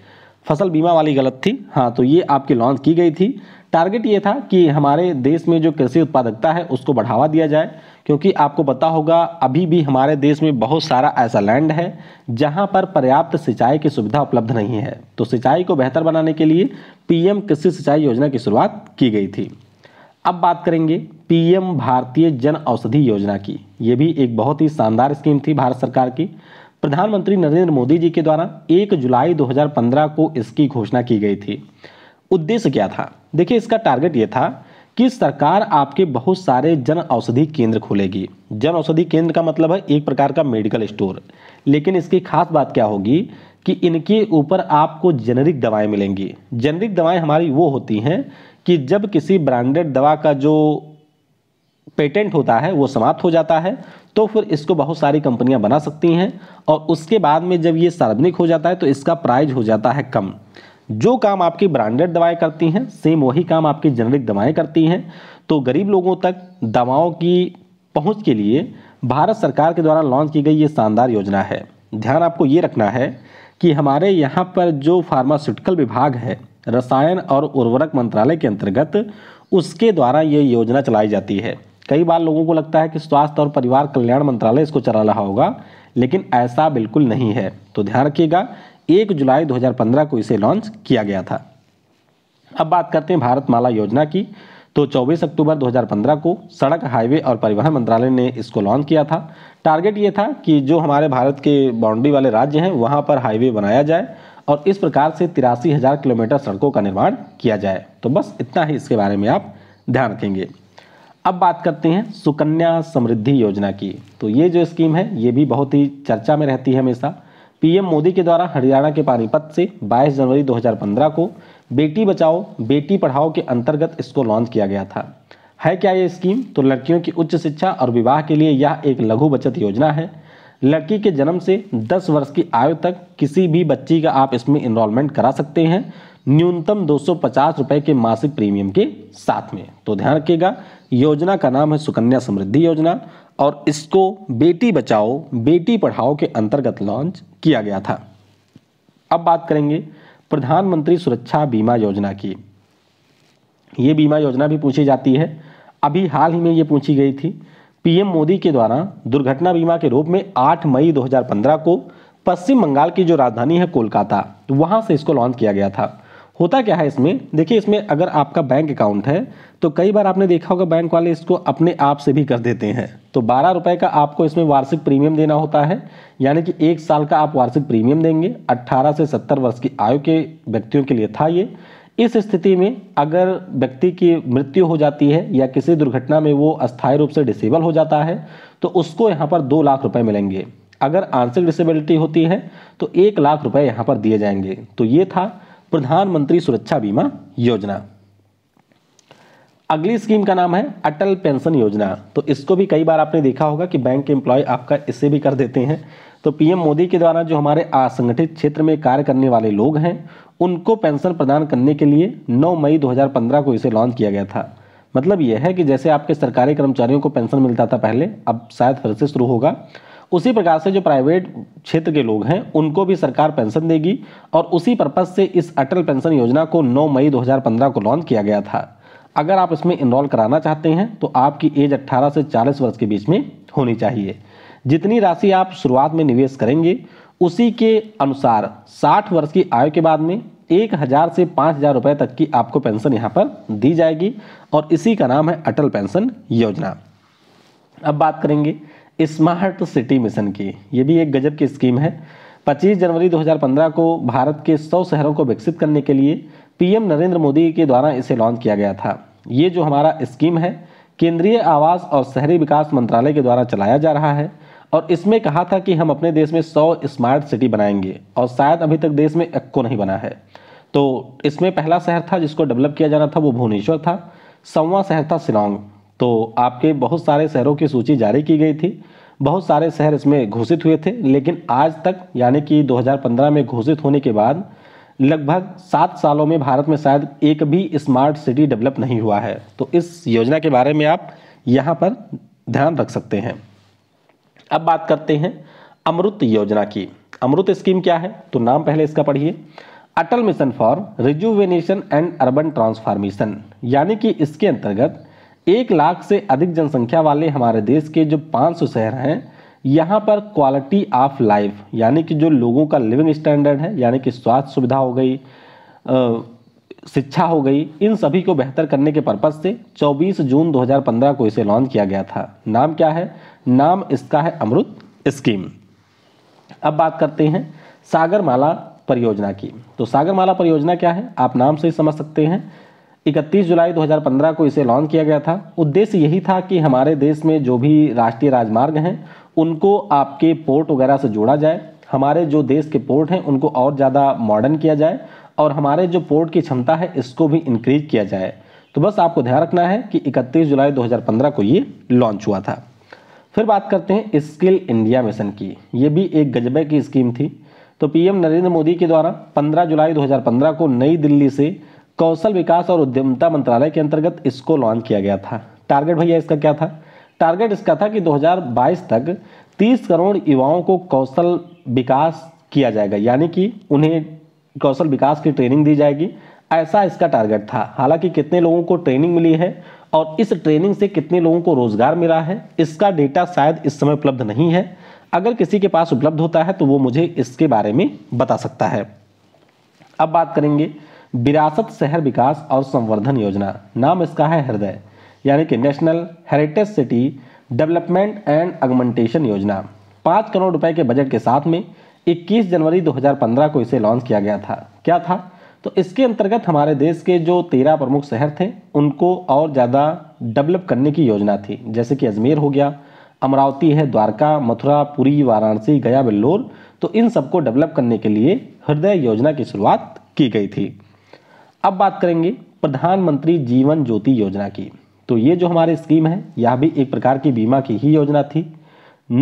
फसल बीमा वाली गलत थी हाँ तो ये आपकी लॉन्च की गई थी टारगेट ये था कि हमारे देश में जो कृषि उत्पादकता है उसको बढ़ावा दिया जाए क्योंकि आपको पता होगा अभी भी हमारे देश में बहुत सारा ऐसा लैंड है जहां पर पर्याप्त सिंचाई की सुविधा उपलब्ध नहीं है तो सिंचाई को बेहतर बनाने के लिए पीएम कृषि सिंचाई योजना की शुरुआत की गई थी अब बात करेंगे पीएम भारतीय जन औषधि योजना की ये भी एक बहुत ही शानदार स्कीम थी भारत सरकार की प्रधानमंत्री नरेंद्र मोदी जी के द्वारा 1 जुलाई 2015 को इसकी घोषणा की गई थी उद्देश्य क्या था देखिए इसका टारगेट ये था कि सरकार आपके बहुत सारे जन औषधि केंद्र खोलेगी जन औषधि केंद्र का मतलब है एक प्रकार का मेडिकल स्टोर लेकिन इसकी खास बात क्या होगी कि इनके ऊपर आपको जेनरिक दवाएं मिलेंगी जेनरिक दवाएं हमारी वो होती हैं कि जब किसी ब्रांडेड दवा का जो पेटेंट होता है वो समाप्त हो जाता है तो फिर इसको बहुत सारी कंपनियां बना सकती हैं और उसके बाद में जब ये सार्वजनिक हो जाता है तो इसका प्राइज हो जाता है कम जो काम आपकी ब्रांडेड दवाएं करती हैं सेम वही काम आपकी जेनरिक दवाएं करती हैं तो गरीब लोगों तक दवाओं की पहुंच के लिए भारत सरकार के द्वारा लॉन्च की गई ये शानदार योजना है ध्यान आपको ये रखना है कि हमारे यहाँ पर जो फार्मास्यूटिकल विभाग है रसायन और उर्वरक मंत्रालय के अंतर्गत उसके द्वारा ये योजना चलाई जाती है कई बार लोगों को लगता है कि स्वास्थ्य और परिवार कल्याण मंत्रालय इसको चला रहा होगा लेकिन ऐसा बिल्कुल नहीं है तो ध्यान रखिएगा एक जुलाई 2015 को इसे लॉन्च किया गया था अब बात करते हैं भारत माला योजना की तो 24 अक्टूबर 2015 को सड़क हाईवे और परिवहन मंत्रालय ने इसको लॉन्च किया था टारगेट ये था कि जो हमारे भारत के बाउंड्री वाले राज्य हैं वहाँ पर हाईवे बनाया जाए और इस प्रकार से तिरासी हज़ार किलोमीटर सड़कों का निर्माण किया जाए तो बस इतना ही इसके बारे में आप ध्यान रखेंगे अब बात करते हैं सुकन्या समृद्धि योजना की तो ये जो स्कीम है ये भी बहुत ही चर्चा में रहती है हमेशा पीएम मोदी के द्वारा हरियाणा के पानीपत से 22 जनवरी 2015 को बेटी बचाओ बेटी पढ़ाओ के अंतर्गत इसको लॉन्च किया गया था है क्या ये स्कीम तो लड़कियों की उच्च शिक्षा और विवाह के लिए यह एक लघु बचत योजना है लड़की के जन्म से 10 वर्ष की आयु तक किसी भी बच्ची का आप इसमें इनरोलमेंट करा सकते हैं न्यूनतम दो रुपए के मासिक प्रीमियम के साथ में तो ध्यान रखिएगा योजना का नाम है सुकन्या समृद्धि योजना और इसको बेटी बचाओ बेटी पढ़ाओ के अंतर्गत लॉन्च किया गया था अब बात करेंगे प्रधानमंत्री सुरक्षा बीमा योजना की ये बीमा योजना भी पूछी जाती है अभी हाल ही में ये पूछी गई थी पीएम मोदी के द्वारा दुर्घटना बीमा के रूप में 8 मई 2015 को पश्चिम बंगाल की जो राजधानी है कोलकाता वहाँ से इसको लॉन्च किया गया था होता क्या है इसमें देखिए इसमें अगर आपका बैंक अकाउंट है तो कई बार आपने देखा होगा बैंक वाले इसको अपने आप से भी कर देते हैं तो बारह रुपये का आपको इसमें वार्षिक प्रीमियम देना होता है यानी कि एक साल का आप वार्षिक प्रीमियम देंगे 18 से 70 वर्ष की आयु के व्यक्तियों के लिए था ये इस स्थिति में अगर व्यक्ति की मृत्यु हो जाती है या किसी दुर्घटना में वो अस्थायी रूप से डिसेबल हो जाता है तो उसको यहाँ पर दो लाख रुपये मिलेंगे अगर आंशिक डिसेबिलिटी होती है तो एक लाख रुपये यहाँ पर दिए जाएंगे तो ये था प्रधानमंत्री सुरक्षा बीमा योजना अगली स्कीम का नाम है अटल पेंशन योजना तो इसको भी कई बार आपने देखा होगा कि बैंक के एम्प्लॉय आपका इससे भी कर देते हैं तो पीएम मोदी के द्वारा जो हमारे असंगठित क्षेत्र में कार्य करने वाले लोग हैं उनको पेंशन प्रदान करने के लिए 9 मई 2015 को इसे लॉन्च किया गया था मतलब यह है कि जैसे आपके सरकारी कर्मचारियों को पेंशन मिलता था पहले अब शायद फिर से शुरू होगा उसी प्रकार से जो प्राइवेट क्षेत्र के लोग हैं उनको भी सरकार पेंशन देगी और उसी पर्पज़ से इस अटल पेंशन योजना को नौ मई दो को लॉन्च किया गया था अगर आप इसमें इनरोल कराना चाहते हैं तो आपकी एज 18 से 40 वर्ष के बीच में होनी चाहिए जितनी राशि आप शुरुआत में निवेश करेंगे उसी के अनुसार 60 वर्ष की आयु के बाद में एक हज़ार से पाँच हज़ार रुपये तक की आपको पेंशन यहाँ पर दी जाएगी और इसी का नाम है अटल पेंशन योजना अब बात करेंगे स्मार्ट सिटी मिशन की ये भी एक गजब की स्कीम है 25 जनवरी 2015 को भारत के 100 शहरों को विकसित करने के लिए पीएम नरेंद्र मोदी के द्वारा इसे लॉन्च किया गया था ये जो हमारा स्कीम है केंद्रीय आवास और शहरी विकास मंत्रालय के द्वारा चलाया जा रहा है और इसमें कहा था कि हम अपने देश में 100 स्मार्ट सिटी बनाएंगे और शायद अभी तक देश में एक को नहीं बना है तो इसमें पहला शहर था जिसको डेवलप किया जाना था वो भुवनेश्वर था सवा शहर था शिलोंग तो आपके बहुत सारे शहरों की सूची जारी की गई थी बहुत सारे शहर इसमें घोषित हुए थे लेकिन आज तक यानी कि 2015 में घोषित होने के बाद लगभग सात सालों में भारत में शायद एक भी स्मार्ट सिटी डेवलप नहीं हुआ है तो इस योजना के बारे में आप यहाँ पर ध्यान रख सकते हैं अब बात करते हैं अमृत योजना की अमृत स्कीम क्या है तो नाम पहले इसका पढ़िए Atal mission for rejuvenation and urban transformation यानी कि इसके अंतर्गत एक लाख से अधिक जनसंख्या वाले हमारे देश के जो 500 शहर हैं यहाँ पर क्वालिटी ऑफ लाइफ यानी कि जो लोगों का लिविंग स्टैंडर्ड है यानी कि स्वास्थ्य सुविधा हो गई शिक्षा हो गई इन सभी को बेहतर करने के पर्पज़ से 24 जून 2015 को इसे लॉन्च किया गया था नाम क्या है नाम इसका है अमृत स्कीम अब बात करते हैं सागरमाला परियोजना की तो सागरमाला परियोजना क्या है आप नाम से ही समझ सकते हैं 31 जुलाई 2015 को इसे लॉन्च किया गया था उद्देश्य यही था कि हमारे देश में जो भी राष्ट्रीय राजमार्ग हैं उनको आपके पोर्ट वगैरह से जोड़ा जाए हमारे जो देश के पोर्ट हैं उनको और ज़्यादा मॉडर्न किया जाए और हमारे जो पोर्ट की क्षमता है इसको भी इंक्रीज किया जाए तो बस आपको ध्यान रखना है कि 31 जुलाई 2015 को ये लॉन्च हुआ था फिर बात करते हैं स्किल इंडिया मिशन की ये भी एक गजबे की स्कीम थी तो पीएम नरेंद्र मोदी के द्वारा 15 जुलाई 2015 को नई दिल्ली से कौशल विकास और उद्यमता मंत्रालय के अंतर्गत इसको लॉन्च किया गया था टारगेट भैया इसका क्या था टारगेट इसका था कि 2022 तक 30 करोड़ युवाओं को कौशल विकास किया जाएगा यानी कि उन्हें कौशल विकास की ट्रेनिंग दी जाएगी ऐसा इसका टारगेट था हालांकि कितने लोगों को ट्रेनिंग मिली है और इस ट्रेनिंग से कितने लोगों को रोजगार मिला है इसका डेटा शायद इस समय उपलब्ध नहीं है अगर किसी के पास उपलब्ध होता है तो वो मुझे इसके बारे में बता सकता है अब बात करेंगे विरासत शहर विकास और संवर्धन योजना नाम इसका है हृदय यानी कि national heritage city development and augmentation योजना पाँच करोड़ रुपए के बजट के साथ में 21 जनवरी 2015 को इसे लॉन्च किया गया था क्या था तो इसके अंतर्गत हमारे देश के जो तेरह प्रमुख शहर थे उनको और ज़्यादा डेवलप करने की योजना थी जैसे कि अजमेर हो गया अमरावती है द्वारका मथुरा पुरी वाराणसी गया बेल्लोर तो इन सबको डेवलप करने के लिए हृदय योजना की शुरुआत की गई थी अब बात करेंगे प्रधानमंत्री जीवन ज्योति योजना की तो ये जो हमारी स्कीम है यह भी एक प्रकार की बीमा की ही योजना थी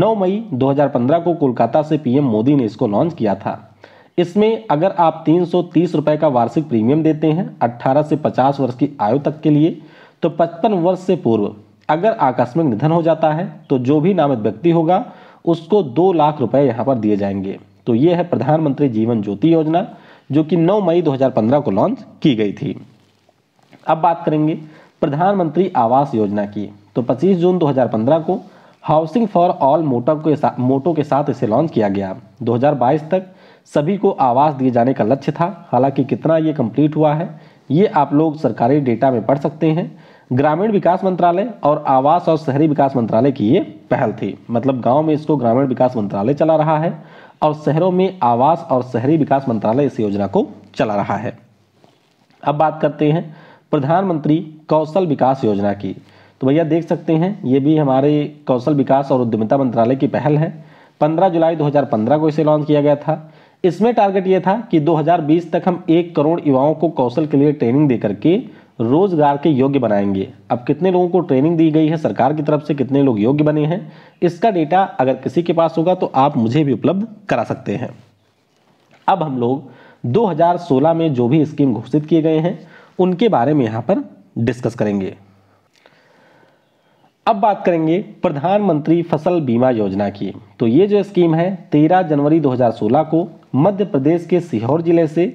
9 मई 2015 को कोलकाता से पीएम मोदी ने इसको लॉन्च किया था इसमें अगर आप तीन रुपए का वार्षिक प्रीमियम देते हैं 18 से 50 वर्ष की आयु तक के लिए तो 55 वर्ष से पूर्व अगर आकस्मिक निधन हो जाता है तो जो भी नामित व्यक्ति होगा उसको दो लाख रुपए यहाँ पर दिए जाएंगे तो ये है प्रधानमंत्री जीवन ज्योति योजना जो कि 9 मई 2015 को लॉन्च की गई थी अब बात करेंगे प्रधानमंत्री आवास योजना की तो 25 जून 2015 को हाउसिंग फॉर ऑल मोटो के साथ मोटो के साथ इसे लॉन्च किया गया 2022 तक सभी को आवास दिए जाने का लक्ष्य था हालांकि कितना ये कंप्लीट हुआ है ये आप लोग सरकारी डेटा में पढ़ सकते हैं ग्रामीण विकास मंत्रालय और आवास और शहरी विकास मंत्रालय की ये पहल थी मतलब गांव में इसको ग्रामीण विकास मंत्रालय चला रहा है और शहरों में आवास और शहरी विकास मंत्रालय इस योजना को चला रहा है अब बात करते हैं प्रधानमंत्री कौशल विकास योजना की तो भैया देख सकते हैं ये भी हमारे कौशल विकास और उद्यमिता मंत्रालय की पहल है 15 जुलाई 2015 को इसे लॉन्च किया गया था इसमें टारगेट ये था कि 2020 तक हम एक करोड़ युवाओं को कौशल के लिए ट्रेनिंग दे करके रोजगार के योग्य बनाएंगे अब कितने लोगों को ट्रेनिंग दी गई है सरकार की तरफ से कितने लोग योग्य बने हैं इसका डेटा अगर किसी के पास होगा तो आप मुझे भी उपलब्ध करा सकते हैं अब हम लोग 2016 में जो भी स्कीम घोषित किए गए हैं उनके बारे में यहाँ पर डिस्कस करेंगे अब बात करेंगे प्रधानमंत्री फसल बीमा योजना की तो ये जो स्कीम है 13 जनवरी 2016 को मध्य प्रदेश के सीहोर जिले से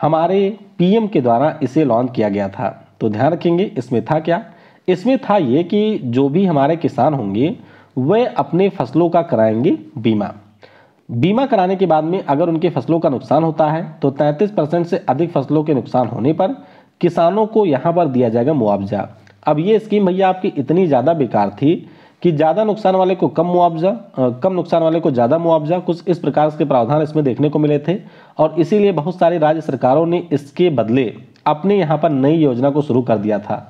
हमारे पीएम के द्वारा इसे लॉन्च किया गया था तो ध्यान रखेंगे इसमें था क्या इसमें था ये कि जो भी हमारे किसान होंगे वे अपने फसलों का कराएंगे बीमा बीमा कराने के बाद में अगर उनके फसलों का नुकसान होता है तो 33 परसेंट से अधिक फसलों के नुकसान होने पर किसानों को यहाँ पर दिया जाएगा मुआवजा अब ये स्कीम भैया आपकी इतनी ज़्यादा बेकार थी कि ज़्यादा नुकसान वाले को कम मुआवजा कम नुकसान वाले को ज़्यादा मुआवजा कुछ इस प्रकार के प्रावधान इसमें देखने को मिले थे और इसीलिए बहुत सारी राज्य सरकारों ने इसके बदले अपने यहाँ पर नई योजना को शुरू कर दिया था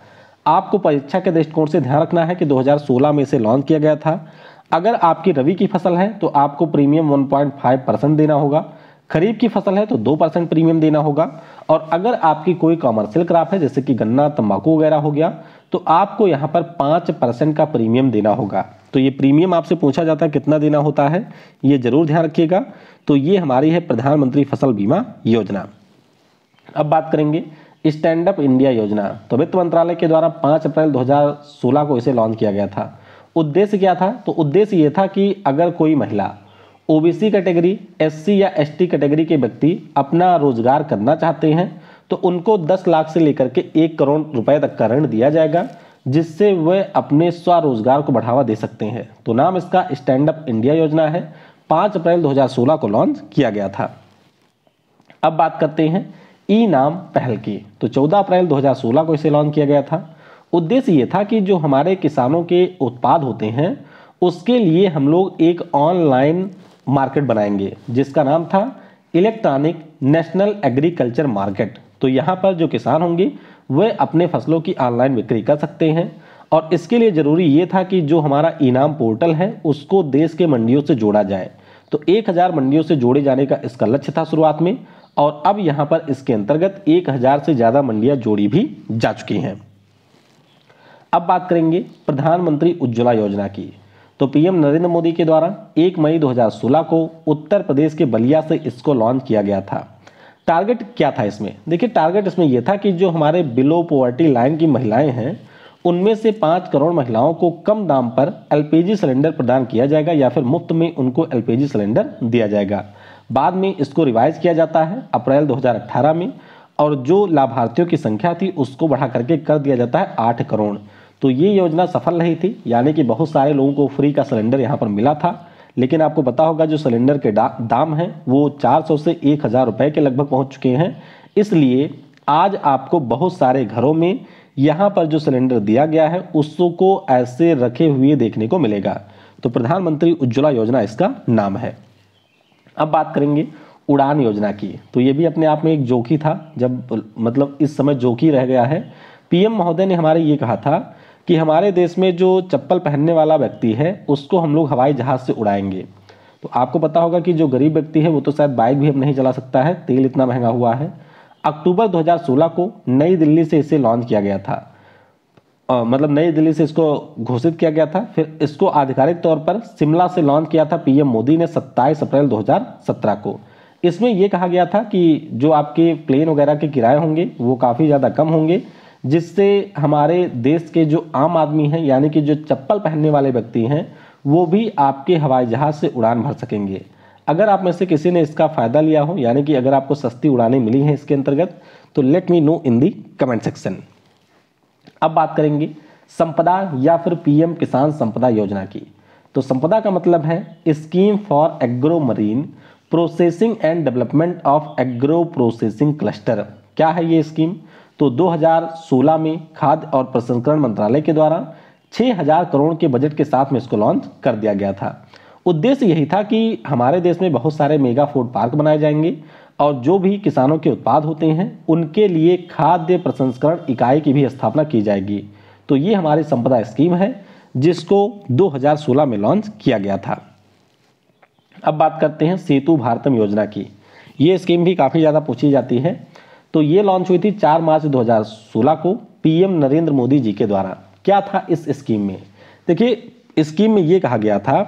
आपको परीक्षा के दृष्टिकोण से ध्यान रखना है कि 2016 में इसे लॉन्च किया गया था अगर आपकी रवि की फसल है तो आपको प्रीमियम 1.5 परसेंट देना होगा खरीफ की फसल है तो दो परसेंट प्रीमियम देना होगा और अगर आपकी कोई कॉमर्शियल क्रॉप है जैसे कि गन्ना तंबाकू वगैरह हो गया तो आपको यहाँ पर पाँच परसेंट का प्रीमियम देना होगा तो ये प्रीमियम आपसे पूछा जाता है कितना देना होता है ये जरूर ध्यान रखिएगा तो ये हमारी है प्रधानमंत्री फसल बीमा योजना अब बात करेंगे स्टैंड अप इंडिया योजना तो वित्त मंत्रालय के द्वारा पाँच अप्रैल दो को इसे लॉन्च किया गया था उद्देश्य क्या था तो उद्देश्य ये था कि अगर कोई महिला ओबीसी कैटेगरी एससी या एसटी कैटेगरी के व्यक्ति अपना रोजगार करना चाहते हैं तो उनको दस लाख से लेकर के एक करोड़ रुपए तक का ऋण दिया जाएगा जिससे वे अपने स्वरोजगार को बढ़ावा दे सकते हैं तो नाम इसका स्टैंड अप इंडिया योजना है पाँच अप्रैल 2016 को लॉन्च किया गया था अब बात करते हैं ई नाम पहल की तो 14 अप्रैल 2016 को इसे लॉन्च किया गया था उद्देश्य ये था कि जो हमारे किसानों के उत्पाद होते हैं उसके लिए हम लोग एक ऑनलाइन मार्केट बनाएंगे जिसका नाम था इलेक्ट्रॉनिक नेशनल एग्रीकल्चर मार्केट तो यहाँ पर जो किसान होंगे वे अपने फसलों की ऑनलाइन बिक्री कर सकते हैं और इसके लिए ज़रूरी ये था कि जो हमारा इनाम पोर्टल है उसको देश के मंडियों से जोड़ा जाए तो एक हज़ार मंडियों से जोड़े जाने का इसका लक्ष्य था शुरुआत में और अब यहाँ पर इसके अंतर्गत एक हज़ार से ज़्यादा मंडियाँ जोड़ी भी जा चुकी हैं अब बात करेंगे प्रधानमंत्री उज्ज्वला योजना की तो पीएम नरेंद्र मोदी के द्वारा 1 मई 2016 को उत्तर प्रदेश के बलिया से इसको लॉन्च किया गया था टारगेट क्या था इसमें देखिए टारगेट इसमें यह था कि जो हमारे बिलो पॉवर्टी लाइन की महिलाएं हैं उनमें से पाँच करोड़ महिलाओं को कम दाम पर एलपीजी सिलेंडर प्रदान किया जाएगा या फिर मुफ्त में उनको एलपीजी सिलेंडर दिया जाएगा बाद में इसको रिवाइज किया जाता है अप्रैल 2018 में और जो लाभार्थियों की संख्या थी उसको बढ़ा करके कर दिया जाता है आठ करोड़ तो ये योजना सफल रही थी यानी कि बहुत सारे लोगों को फ्री का सिलेंडर यहाँ पर मिला था लेकिन आपको पता होगा जो सिलेंडर के दाम हैं वो 400 से एक हज़ार के लगभग पहुंच चुके हैं इसलिए आज आपको बहुत सारे घरों में यहाँ पर जो सिलेंडर दिया गया है उसको ऐसे रखे हुए देखने को मिलेगा तो प्रधानमंत्री उज्ज्वला योजना इसका नाम है अब बात करेंगे उड़ान योजना की तो ये भी अपने आप में एक जोखी था जब मतलब इस समय जोखी रह गया है पीएम महोदय ने हमारे ये कहा था कि हमारे देश में जो चप्पल पहनने वाला व्यक्ति है उसको हम लोग हवाई जहाज़ से उड़ाएंगे तो आपको पता होगा कि जो गरीब व्यक्ति है वो तो शायद बाइक भी अब नहीं चला सकता है तेल इतना महंगा हुआ है अक्टूबर 2016 को नई दिल्ली से इसे लॉन्च किया गया था आ, मतलब नई दिल्ली से इसको घोषित किया गया था फिर इसको आधिकारिक तौर पर शिमला से लॉन्च किया था पीएम मोदी ने 27 अप्रैल 2017 को इसमें यह कहा गया था कि जो आपके प्लेन वगैरह के किराए होंगे वो काफ़ी ज़्यादा कम होंगे जिससे हमारे देश के जो आम आदमी हैं यानी कि जो चप्पल पहनने वाले व्यक्ति हैं वो भी आपके हवाई जहाज़ से उड़ान भर सकेंगे अगर आप में से किसी ने इसका फ़ायदा लिया हो यानी कि अगर आपको सस्ती उड़ानें मिली हैं इसके अंतर्गत तो let me know in the comment section अब बात करेंगे संपदा या फिर पीएम किसान संपदा योजना की तो संपदा का मतलब है scheme for agro marine processing and development of agro processing cluster क्या है ये स्कीम तो 2016 में खाद्य और प्रसंस्करण मंत्रालय के द्वारा 6000 करोड़ के बजट के साथ में इसको लॉन्च कर दिया गया था उद्देश्य यही था कि हमारे देश में बहुत सारे मेगा फूड पार्क बनाए जाएंगे और जो भी किसानों के उत्पाद होते हैं उनके लिए खाद्य प्रसंस्करण इकाई की भी स्थापना की जाएगी तो ये हमारी संपदा स्कीम है जिसको 2016 में लॉन्च किया गया था अब बात करते हैं सेतु भारतम योजना की ये स्कीम भी काफ़ी ज़्यादा पूछी जाती है तो ये लॉन्च हुई थी चार मार्च 2016 को पीएम नरेंद्र मोदी जी के द्वारा क्या था इस स्कीम में देखिए स्कीम में ये कहा गया था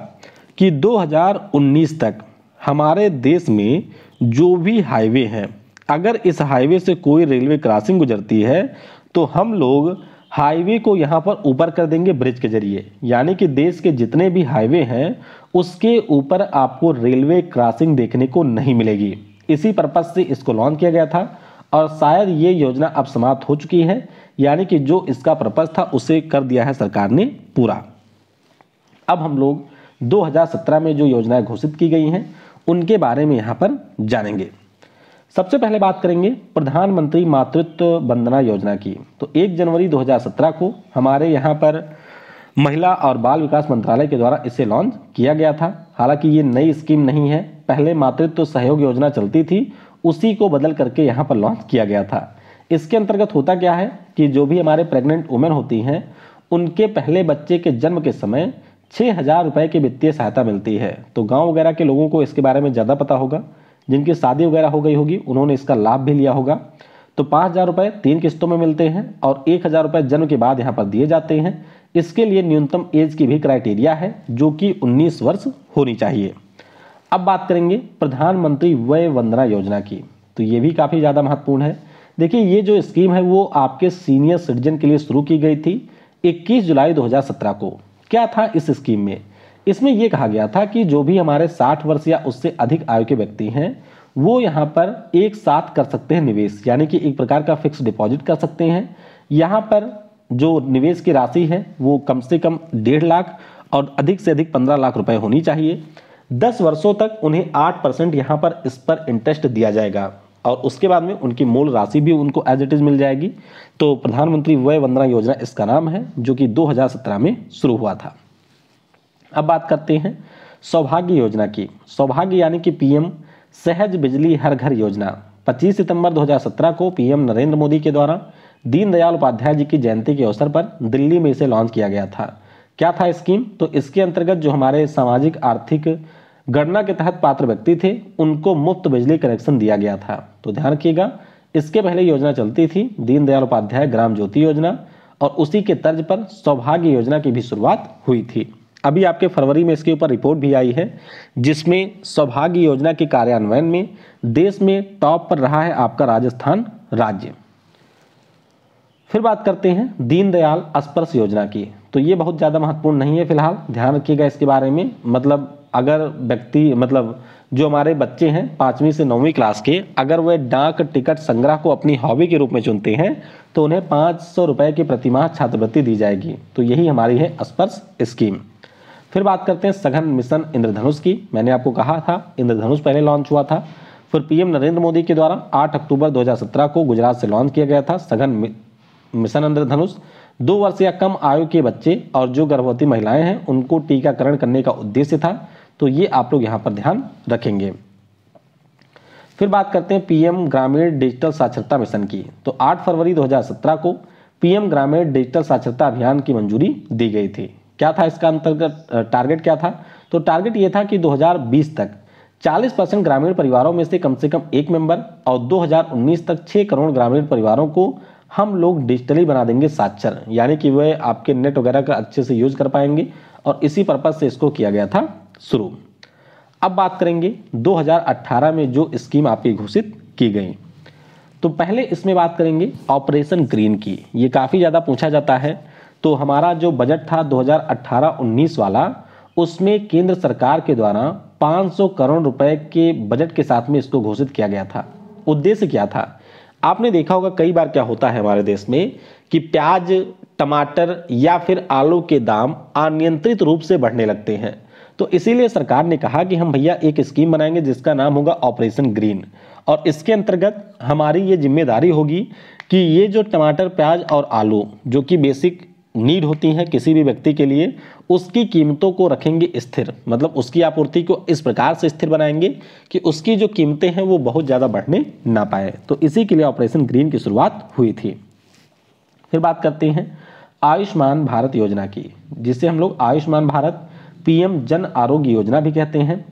कि 2019 तक हमारे देश में जो भी हाईवे हैं अगर इस हाईवे से कोई रेलवे क्रॉसिंग गुजरती है तो हम लोग हाईवे को यहाँ पर ऊपर कर देंगे ब्रिज के जरिए यानी कि देश के जितने भी हाईवे हैं उसके ऊपर आपको रेलवे क्रॉसिंग देखने को नहीं मिलेगी इसी पर्पज़ से इसको लॉन्च किया गया था और शायद ये योजना अब समाप्त हो चुकी है यानी कि जो इसका पर्पज था उसे कर दिया है सरकार ने पूरा अब हम लोग 2017 में जो योजनाएं घोषित की गई हैं उनके बारे में यहाँ पर जानेंगे सबसे पहले बात करेंगे प्रधानमंत्री मातृत्व वंदना योजना की तो 1 जनवरी 2017 को हमारे यहाँ पर महिला और बाल विकास मंत्रालय के द्वारा इसे लॉन्च किया गया था हालांकि ये नई स्कीम नहीं है पहले मातृत्व सहयोग योजना चलती थी उसी को बदल करके यहाँ पर लॉन्च किया गया था इसके अंतर्गत होता क्या है कि जो भी हमारे प्रेग्नेंट वुमेन होती हैं उनके पहले बच्चे के जन्म के समय छः हज़ार रुपये की वित्तीय सहायता मिलती है तो गांव वगैरह के लोगों को इसके बारे में ज़्यादा पता होगा जिनकी शादी वगैरह हो गई होगी उन्होंने इसका लाभ भी लिया होगा तो पाँच हज़ार रुपये तीन किस्तों में मिलते हैं और एक हज़ार रुपये जन्म के बाद यहाँ पर दिए जाते हैं इसके लिए न्यूनतम एज की भी क्राइटेरिया है जो कि उन्नीस वर्ष होनी चाहिए अब बात करेंगे प्रधानमंत्री व्यय वंदना योजना की तो ये भी काफ़ी ज़्यादा महत्वपूर्ण है देखिए ये जो स्कीम है वो आपके सीनियर सिटीजन के लिए शुरू की गई थी 21 जुलाई 2017 को क्या था इस स्कीम में इसमें यह कहा गया था कि जो भी हमारे 60 वर्ष या उससे अधिक आयु के व्यक्ति हैं वो यहाँ पर एक साथ कर सकते हैं निवेश यानी कि एक प्रकार का फिक्स डिपॉजिट कर सकते हैं यहाँ पर जो निवेश की राशि है वो कम से कम डेढ़ लाख और अधिक से अधिक पंद्रह लाख रुपए होनी चाहिए दस वर्षों तक उन्हें आठ परसेंट यहाँ पर इस पर इंटरेस्ट दिया जाएगा और उसके बाद में उनकी मूल राशि भी उनको एज इट इज़ मिल जाएगी तो प्रधानमंत्री वय वंदना योजना इसका नाम है जो कि 2017 में शुरू हुआ था अब बात करते हैं सौभाग्य योजना की सौभाग्य यानी कि पीएम सहज बिजली हर घर योजना 25 सितंबर 2017 को पीएम नरेंद्र मोदी के द्वारा दीनदयाल उपाध्याय जी की जयंती के अवसर पर दिल्ली में इसे लॉन्च किया गया था क्या था स्कीम तो इसके अंतर्गत जो हमारे सामाजिक आर्थिक गणना के तहत पात्र व्यक्ति थे उनको मुफ्त बिजली कनेक्शन दिया गया था तो ध्यान रखिएगा इसके पहले योजना चलती थी दीनदयाल उपाध्याय ग्राम ज्योति योजना और उसी के तर्ज पर सौभाग्य योजना की भी शुरुआत हुई थी अभी आपके फरवरी में इसके ऊपर रिपोर्ट भी आई है जिसमें सौभाग्य योजना के कार्यान्वयन में देश में टॉप पर रहा है आपका राजस्थान राज्य फिर बात करते हैं दीनदयाल स्पर्श योजना की तो ये बहुत ज़्यादा महत्वपूर्ण नहीं है फिलहाल ध्यान रखिएगा इसके बारे में मतलब अगर व्यक्ति मतलब जो हमारे बच्चे हैं पाँचवीं से नौवीं क्लास के अगर वे डाक टिकट संग्रह को अपनी हॉबी के रूप में चुनते हैं तो उन्हें पाँच सौ रुपये की प्रतिमाह छात्रवृत्ति दी जाएगी तो यही हमारी है स्पर्श स्कीम फिर बात करते हैं सघन मिशन इंद्रधनुष की मैंने आपको कहा था इंद्रधनुष पहले लॉन्च हुआ था फिर पीएम नरेंद्र मोदी के द्वारा 8 अक्टूबर 2017 को गुजरात से लॉन्च किया गया था सघन मिशन इंद्रधनुष दो वर्ष या कम आयु के बच्चे और जो गर्भवती महिलाएं हैं उनको टीकाकरण करने का उद्देश्य था तो ये आप लोग यहाँ पर ध्यान रखेंगे फिर बात करते हैं पीएम ग्रामीण डिजिटल साक्षरता मिशन की तो 8 फरवरी 2017 को पीएम ग्रामीण डिजिटल साक्षरता अभियान की मंजूरी दी गई थी क्या था इसका अंतर्गत टारगेट क्या था तो टारगेट ये था कि 2020 तक 40 परसेंट ग्रामीण परिवारों में से कम से कम एक मेंबर और 2019 तक 6 करोड़ ग्रामीण परिवारों को हम लोग डिजिटली बना देंगे साक्षर यानी कि वह आपके नेट वगैरह का अच्छे से यूज कर पाएंगे और इसी पर्पज से इसको किया गया था शुरू अब बात करेंगे 2018 में जो स्कीम आपकी घोषित की गई तो पहले इसमें बात करेंगे ऑपरेशन ग्रीन की ये काफ़ी ज़्यादा पूछा जाता है तो हमारा जो बजट था 2018-19 वाला उसमें केंद्र सरकार के द्वारा 500 करोड़ रुपए के बजट के साथ में इसको घोषित किया गया था उद्देश्य क्या था आपने देखा होगा कई बार क्या होता है हमारे देश में कि प्याज टमाटर या फिर आलू के दाम अनियंत्रित रूप से बढ़ने लगते हैं तो इसीलिए सरकार ने कहा कि हम भैया एक स्कीम बनाएंगे जिसका नाम होगा ऑपरेशन ग्रीन और इसके अंतर्गत हमारी ये जिम्मेदारी होगी कि ये जो टमाटर प्याज और आलू जो कि बेसिक नीड होती हैं किसी भी व्यक्ति के लिए उसकी कीमतों को रखेंगे स्थिर मतलब उसकी आपूर्ति को इस प्रकार से स्थिर बनाएंगे कि उसकी जो कीमतें हैं वो बहुत ज़्यादा बढ़ने ना पाए तो इसी के लिए ऑपरेशन ग्रीन की शुरुआत हुई थी फिर बात करते हैं आयुष्मान भारत योजना की जिसे हम लोग आयुष्मान भारत पीएम जन आरोग्य योजना भी कहते हैं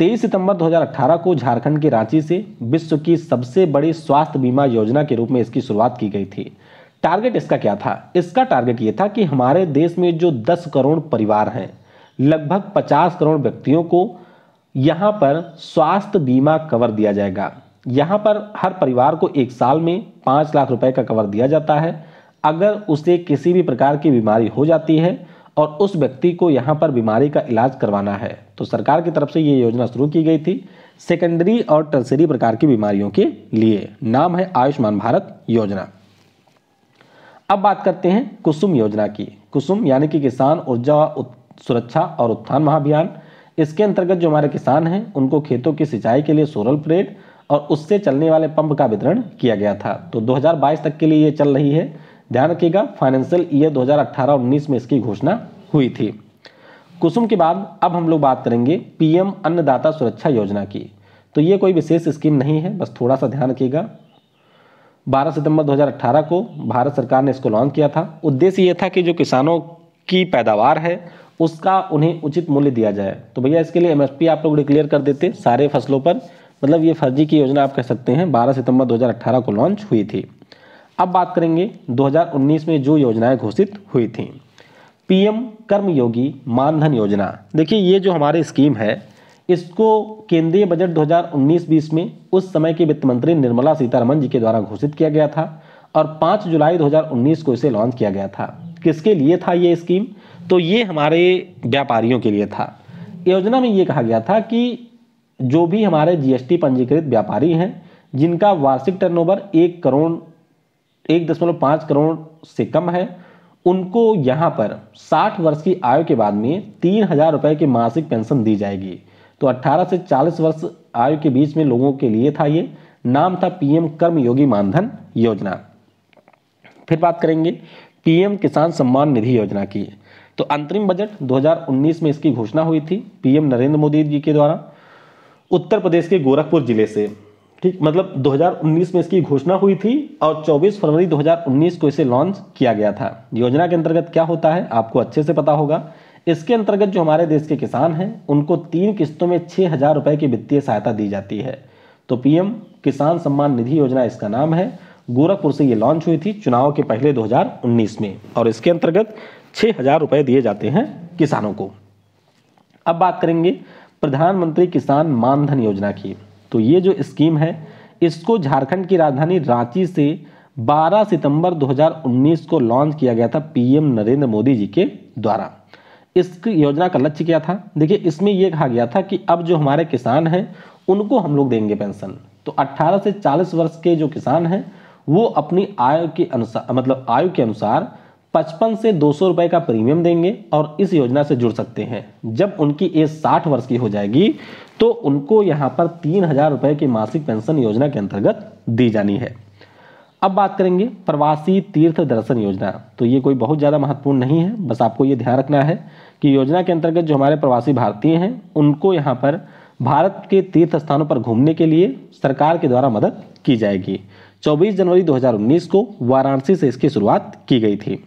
23 सितंबर 2018 को झारखंड के रांची से विश्व की सबसे बड़ी स्वास्थ्य बीमा योजना के रूप में इसकी शुरुआत की गई थी टारगेट इसका क्या था इसका टारगेट ये था कि हमारे देश में जो 10 करोड़ परिवार हैं लगभग 50 करोड़ व्यक्तियों को यहाँ पर स्वास्थ्य बीमा कवर दिया जाएगा यहाँ पर हर परिवार को एक साल में पाँच लाख रुपए का कवर दिया जाता है अगर उसे किसी भी प्रकार की बीमारी हो जाती है और उस व्यक्ति को यहाँ पर बीमारी का इलाज करवाना है तो सरकार की तरफ से ये योजना शुरू की गई थी सेकेंडरी और टर्सरी प्रकार की बीमारियों के लिए नाम है आयुष्मान भारत योजना अब बात करते हैं कुसुम योजना की कुसुम यानी कि किसान ऊर्जा सुरक्षा और उत्थान महाभियान इसके अंतर्गत जो हमारे किसान हैं उनको खेतों की सिंचाई के लिए सोलर प्लेट और उससे चलने वाले पंप का वितरण किया गया था तो 2022 तक के लिए ये चल रही है ध्यान रखिएगा फाइनेंशियल ईयर 2018-19 में इसकी घोषणा हुई थी कुसुम के बाद अब हम लोग बात करेंगे पीएम अन्नदाता सुरक्षा योजना की तो ये कोई विशेष स्कीम नहीं है बस थोड़ा सा ध्यान रखिएगा 12 सितंबर 2018 को भारत सरकार ने इसको लॉन्च किया था उद्देश्य ये था कि जो किसानों की पैदावार है उसका उन्हें उचित मूल्य दिया जाए तो भैया इसके लिए एमएसपी आप लोग डिक्लेयर कर देते सारे फसलों पर मतलब ये फर्जी की योजना आप कह सकते हैं 12 सितंबर 2018 को लॉन्च हुई थी अब बात करेंगे 2019 में जो योजनाएं घोषित हुई थी पीएम कर्मयोगी मानधन योजना देखिए ये जो हमारी स्कीम है इसको केंद्रीय बजट 2019-20 में उस समय के वित्त मंत्री निर्मला सीतारमन जी के द्वारा घोषित किया गया था और 5 जुलाई 2019 को इसे लॉन्च किया गया था किसके लिए था ये स्कीम तो ये हमारे व्यापारियों के लिए था योजना में ये कहा गया था कि जो भी हमारे जीएसटी पंजीकृत व्यापारी हैं जिनका वार्षिक टर्नओवर एक करोड़ एक दशमलव पाँच करोड़ से कम है उनको यहाँ पर 60 वर्ष की आयु के बाद में तीन हजार रुपये की मासिक पेंशन दी जाएगी तो 18 से 40 वर्ष आयु के बीच में लोगों के लिए था ये नाम था पीएम कर्मयोगी मानधन योजना फिर बात करेंगे पीएम किसान सम्मान निधि योजना की तो अंतरिम बजट 2019 में इसकी घोषणा हुई थी पीएम नरेंद्र मोदी जी के द्वारा उत्तर प्रदेश के गोरखपुर जिले से ठीक मतलब 2019 में इसकी घोषणा हुई थी और 24 फरवरी 2019 को इसे लॉन्च किया गया था योजना के अंतर्गत क्या होता है आपको अच्छे से पता होगा इसके अंतर्गत जो हमारे देश के किसान हैं उनको तीन किस्तों में छः हज़ार रुपये की वित्तीय सहायता दी जाती है तो पीएम किसान सम्मान निधि योजना इसका नाम है गोरखपुर से ये लॉन्च हुई थी चुनाव के पहले 2019 में और इसके अंतर्गत छः हज़ार रुपये दिए जाते हैं किसानों को अब बात करेंगे प्रधानमंत्री किसान मानधन योजना की तो ये जो स्कीम है इसको झारखंड की राजधानी रांची से 12 सितंबर 2019 को लॉन्च किया गया था पीएम नरेंद्र मोदी जी के द्वारा इस योजना का लक्ष्य क्या था देखिए इसमें यह कहा गया था कि अब जो हमारे किसान हैं उनको हम लोग देंगे पेंशन तो 18 से 40 वर्ष के जो किसान हैं वो अपनी आय के अनुसार मतलब आयु के अनुसार 55 से 200 रुपए का प्रीमियम देंगे और इस योजना से जुड़ सकते हैं जब उनकी एज साठ वर्ष की हो जाएगी तो उनको यहाँ पर तीन हज़ार की मासिक पेंशन योजना के अंतर्गत दी जानी है अब बात करेंगे प्रवासी तीर्थ दर्शन योजना तो ये कोई बहुत ज़्यादा महत्वपूर्ण नहीं है बस आपको ये ध्यान रखना है कि योजना के अंतर्गत जो हमारे प्रवासी भारतीय हैं उनको यहाँ पर भारत के तीर्थ स्थानों पर घूमने के लिए सरकार के द्वारा मदद की जाएगी 24 जनवरी 2019 को वाराणसी से इसकी शुरुआत की गई थी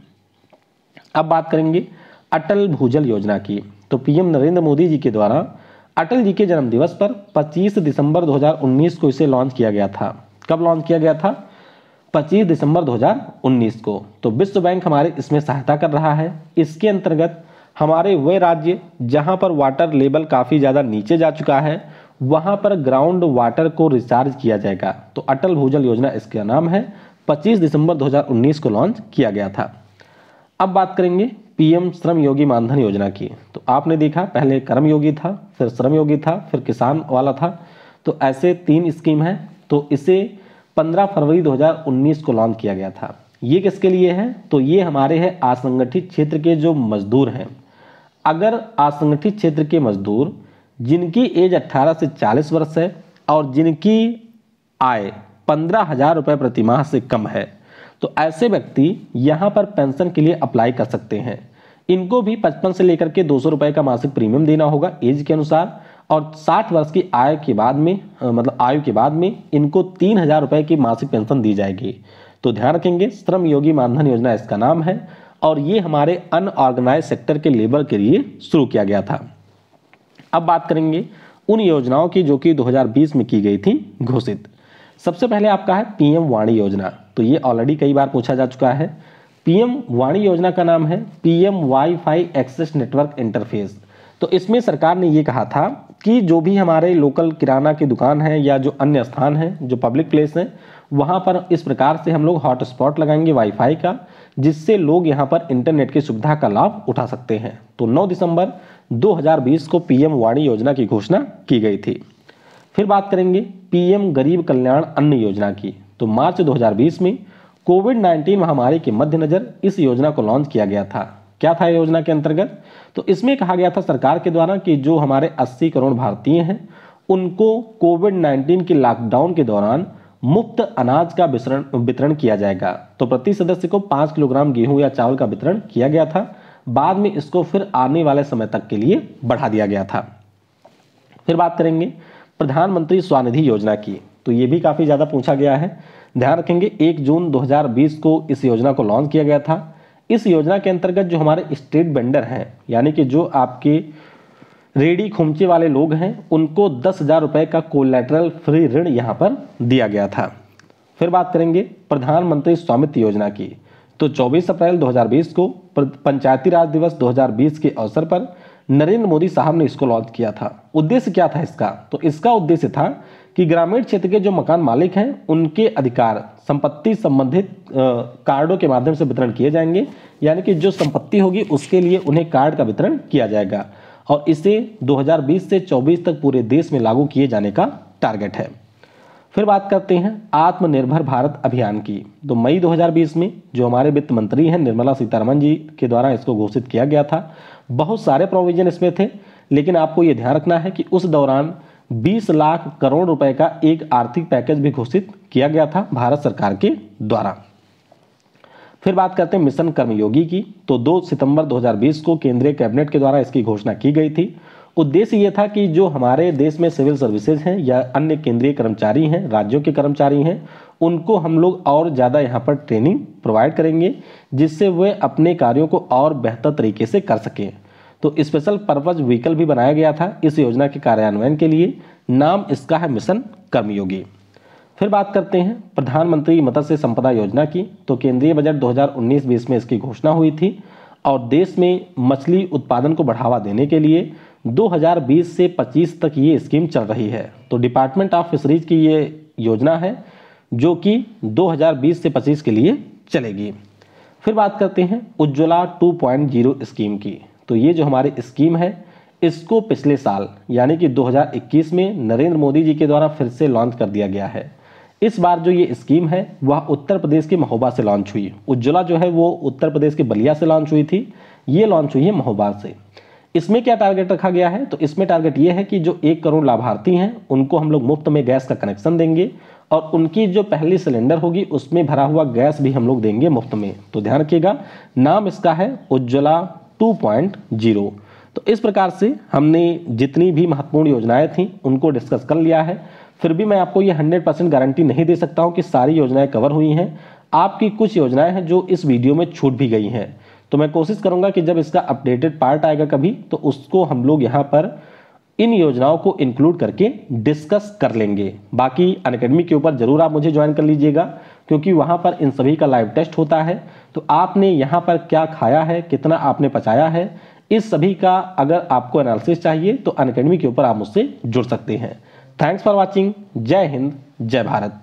अब बात करेंगे अटल भूजल योजना की तो पीएम नरेंद्र मोदी जी के द्वारा अटल जी के जन्मदिवस पर 25 दिसंबर 2019 को इसे लॉन्च किया गया था कब लॉन्च किया गया था 25 दिसंबर 2019 को तो विश्व बैंक हमारे इसमें सहायता कर रहा है इसके अंतर्गत हमारे वे राज्य जहां पर वाटर लेवल काफ़ी ज़्यादा नीचे जा चुका है वहां पर ग्राउंड वाटर को रिचार्ज किया जाएगा तो अटल भूजल योजना इसका नाम है 25 दिसंबर 2019 को लॉन्च किया गया था अब बात करेंगे पीएम श्रम योगी मानधन योजना की तो आपने देखा पहले कर्मयोगी था फिर श्रमयोगी योगी था फिर किसान वाला था तो ऐसे तीन स्कीम है तो इसे 15 फरवरी 2019 को लॉन्च किया गया था ये किसके लिए है तो ये हमारे हैं असंगठित क्षेत्र के जो मजदूर हैं अगर असंगठित क्षेत्र के मजदूर जिनकी एज 18 से 40 वर्ष है और जिनकी आय पंद्रह हज़ार रुपये प्रतिमाह से कम है तो ऐसे व्यक्ति यहाँ पर पेंशन के लिए अप्लाई कर सकते हैं इनको भी 55 से लेकर के दो सौ का मासिक प्रीमियम देना होगा एज के अनुसार और 60 वर्ष की आय के बाद में मतलब आयु के बाद में इनको तीन हज़ार रुपये की मासिक पेंशन दी जाएगी तो ध्यान रखेंगे श्रम योगी मानधन योजना इसका नाम है और ये हमारे अनऑर्गेनाइज सेक्टर के लेबर के लिए शुरू किया गया था अब बात करेंगे उन योजनाओं की जो कि 2020 में की गई थी घोषित सबसे पहले आपका है पीएम वाणी योजना तो ये ऑलरेडी कई बार पूछा जा चुका है पीएम वाणी योजना का नाम है PM wifi access network interface तो इसमें सरकार ने ये कहा था कि जो भी हमारे लोकल किराना की दुकान है या जो अन्य स्थान है जो पब्लिक प्लेस है वहाँ पर इस प्रकार से हम लोग हॉटस्पॉट लगाएंगे वाईफाई का जिससे लोग यहाँ पर इंटरनेट की सुविधा का लाभ उठा सकते हैं तो 9 दिसंबर 2020 को पीएम वाणी योजना की घोषणा की गई थी फिर बात करेंगे पीएम गरीब कल्याण अन्न योजना की तो मार्च 2020 में कोविड 19 महामारी के मद्देनज़र इस योजना को लॉन्च किया गया था क्या था योजना के अंतर्गत तो इसमें कहा गया था सरकार के द्वारा कि जो हमारे 80 करोड़ भारतीय हैं उनको कोविड 19 के लॉकडाउन के दौरान मुफ्त अनाज का वितरण किया जाएगा तो प्रति सदस्य को पांच किलोग्राम गेहूं या चावल का वितरण किया गया था बाद में इसको फिर आने वाले समय तक के लिए बढ़ा दिया गया था फिर बात करेंगे प्रधानमंत्री स्वानिधि योजना की तो ये भी काफ़ी ज़्यादा पूछा गया है ध्यान रखेंगे एक जून 2020 को इस योजना को लॉन्च किया गया था इस योजना के अंतर्गत जो हमारे स्ट्रीट वेंडर हैं यानी कि जो आपके रेडी खुमचे वाले लोग हैं उनको दस हज़ार रुपये का कोलेटरल फ्री ऋण यहाँ पर दिया गया था फिर बात करेंगे प्रधानमंत्री स्वामित्व योजना की तो 24 अप्रैल 2020 को पंचायती राज दिवस 2020 के अवसर पर नरेंद्र मोदी साहब ने इसको लॉन्च किया था उद्देश्य क्या था इसका तो इसका उद्देश्य था कि ग्रामीण क्षेत्र के जो मकान मालिक हैं उनके अधिकार संपत्ति संबंधित कार्डों के माध्यम से वितरण किए जाएंगे यानी कि जो संपत्ति होगी उसके लिए उन्हें कार्ड का वितरण किया जाएगा और इसे 2020 से 24 तक पूरे देश में लागू किए जाने का टारगेट है फिर बात करते हैं आत्मनिर्भर भारत अभियान की तो मई 2020 में जो हमारे वित्त मंत्री हैं निर्मला सीतारमन जी के द्वारा इसको घोषित किया गया था बहुत सारे प्रोविजन इसमें थे लेकिन आपको ये ध्यान रखना है कि उस दौरान 20 लाख करोड़ रुपए का एक आर्थिक पैकेज भी घोषित किया गया था भारत सरकार के द्वारा फिर बात करते हैं मिशन कर्मयोगी की तो 2 सितंबर 2020 को केंद्रीय कैबिनेट के द्वारा इसकी घोषणा की गई थी उद्देश्य ये था कि जो हमारे देश में सिविल सर्विसेज हैं या अन्य केंद्रीय कर्मचारी हैं राज्यों के कर्मचारी हैं उनको हम लोग और ज़्यादा यहाँ पर ट्रेनिंग प्रोवाइड करेंगे जिससे वे अपने कार्यों को और बेहतर तरीके से कर सकें तो स्पेशल पर्पज व्हीकल भी बनाया गया था इस योजना के कार्यान्वयन के लिए नाम इसका है मिशन कर्मयोगी फिर बात करते हैं प्रधानमंत्री मत्स्य संपदा योजना की तो केंद्रीय बजट 2019-20 में इसकी घोषणा हुई थी और देश में मछली उत्पादन को बढ़ावा देने के लिए 2020 से 25 तक ये स्कीम चल रही है तो डिपार्टमेंट ऑफ फिशरीज की ये योजना है जो कि 2020 से 25 के लिए चलेगी फिर बात करते हैं उज्ज्वला 2.0 स्कीम की तो ये जो हमारी स्कीम है इसको पिछले साल यानी कि 2021 में नरेंद्र मोदी जी के द्वारा फिर से लॉन्च कर दिया गया है इस बार जो ये स्कीम है वह उत्तर प्रदेश के महोबा से लॉन्च हुई उज्ज्वला जो है वो उत्तर प्रदेश के बलिया से लॉन्च हुई थी ये लॉन्च हुई है महोबा से इसमें क्या टारगेट रखा गया है तो इसमें टारगेट ये है कि जो एक करोड़ लाभार्थी हैं उनको हम लोग मुफ्त में गैस का कनेक्शन देंगे और उनकी जो पहली सिलेंडर होगी उसमें भरा हुआ गैस भी हम लोग देंगे मुफ्त में तो ध्यान रखिएगा नाम इसका है उज्ज्वला 2.0 तो इस प्रकार से हमने जितनी भी महत्वपूर्ण योजनाएं थी उनको डिस्कस कर लिया है फिर भी मैं आपको ये 100 परसेंट गारंटी नहीं दे सकता हूँ कि सारी योजनाएं कवर हुई हैं आपकी कुछ योजनाएं हैं जो इस वीडियो में छूट भी गई हैं तो मैं कोशिश करूंगा कि जब इसका अपडेटेड पार्ट आएगा कभी तो उसको हम लोग यहाँ पर इन योजनाओं को इंक्लूड करके डिस्कस कर लेंगे बाकी अनकेडमी के ऊपर जरूर आप मुझे ज्वाइन कर लीजिएगा क्योंकि वहाँ पर इन सभी का लाइव टेस्ट होता है तो आपने यहाँ पर क्या खाया है कितना आपने पचाया है इस सभी का अगर आपको एनालिसिस चाहिए तो अनकेडमी के ऊपर आप मुझसे जुड़ सकते हैं थैंक्स फॉर वॉचिंग जय हिंद जय भारत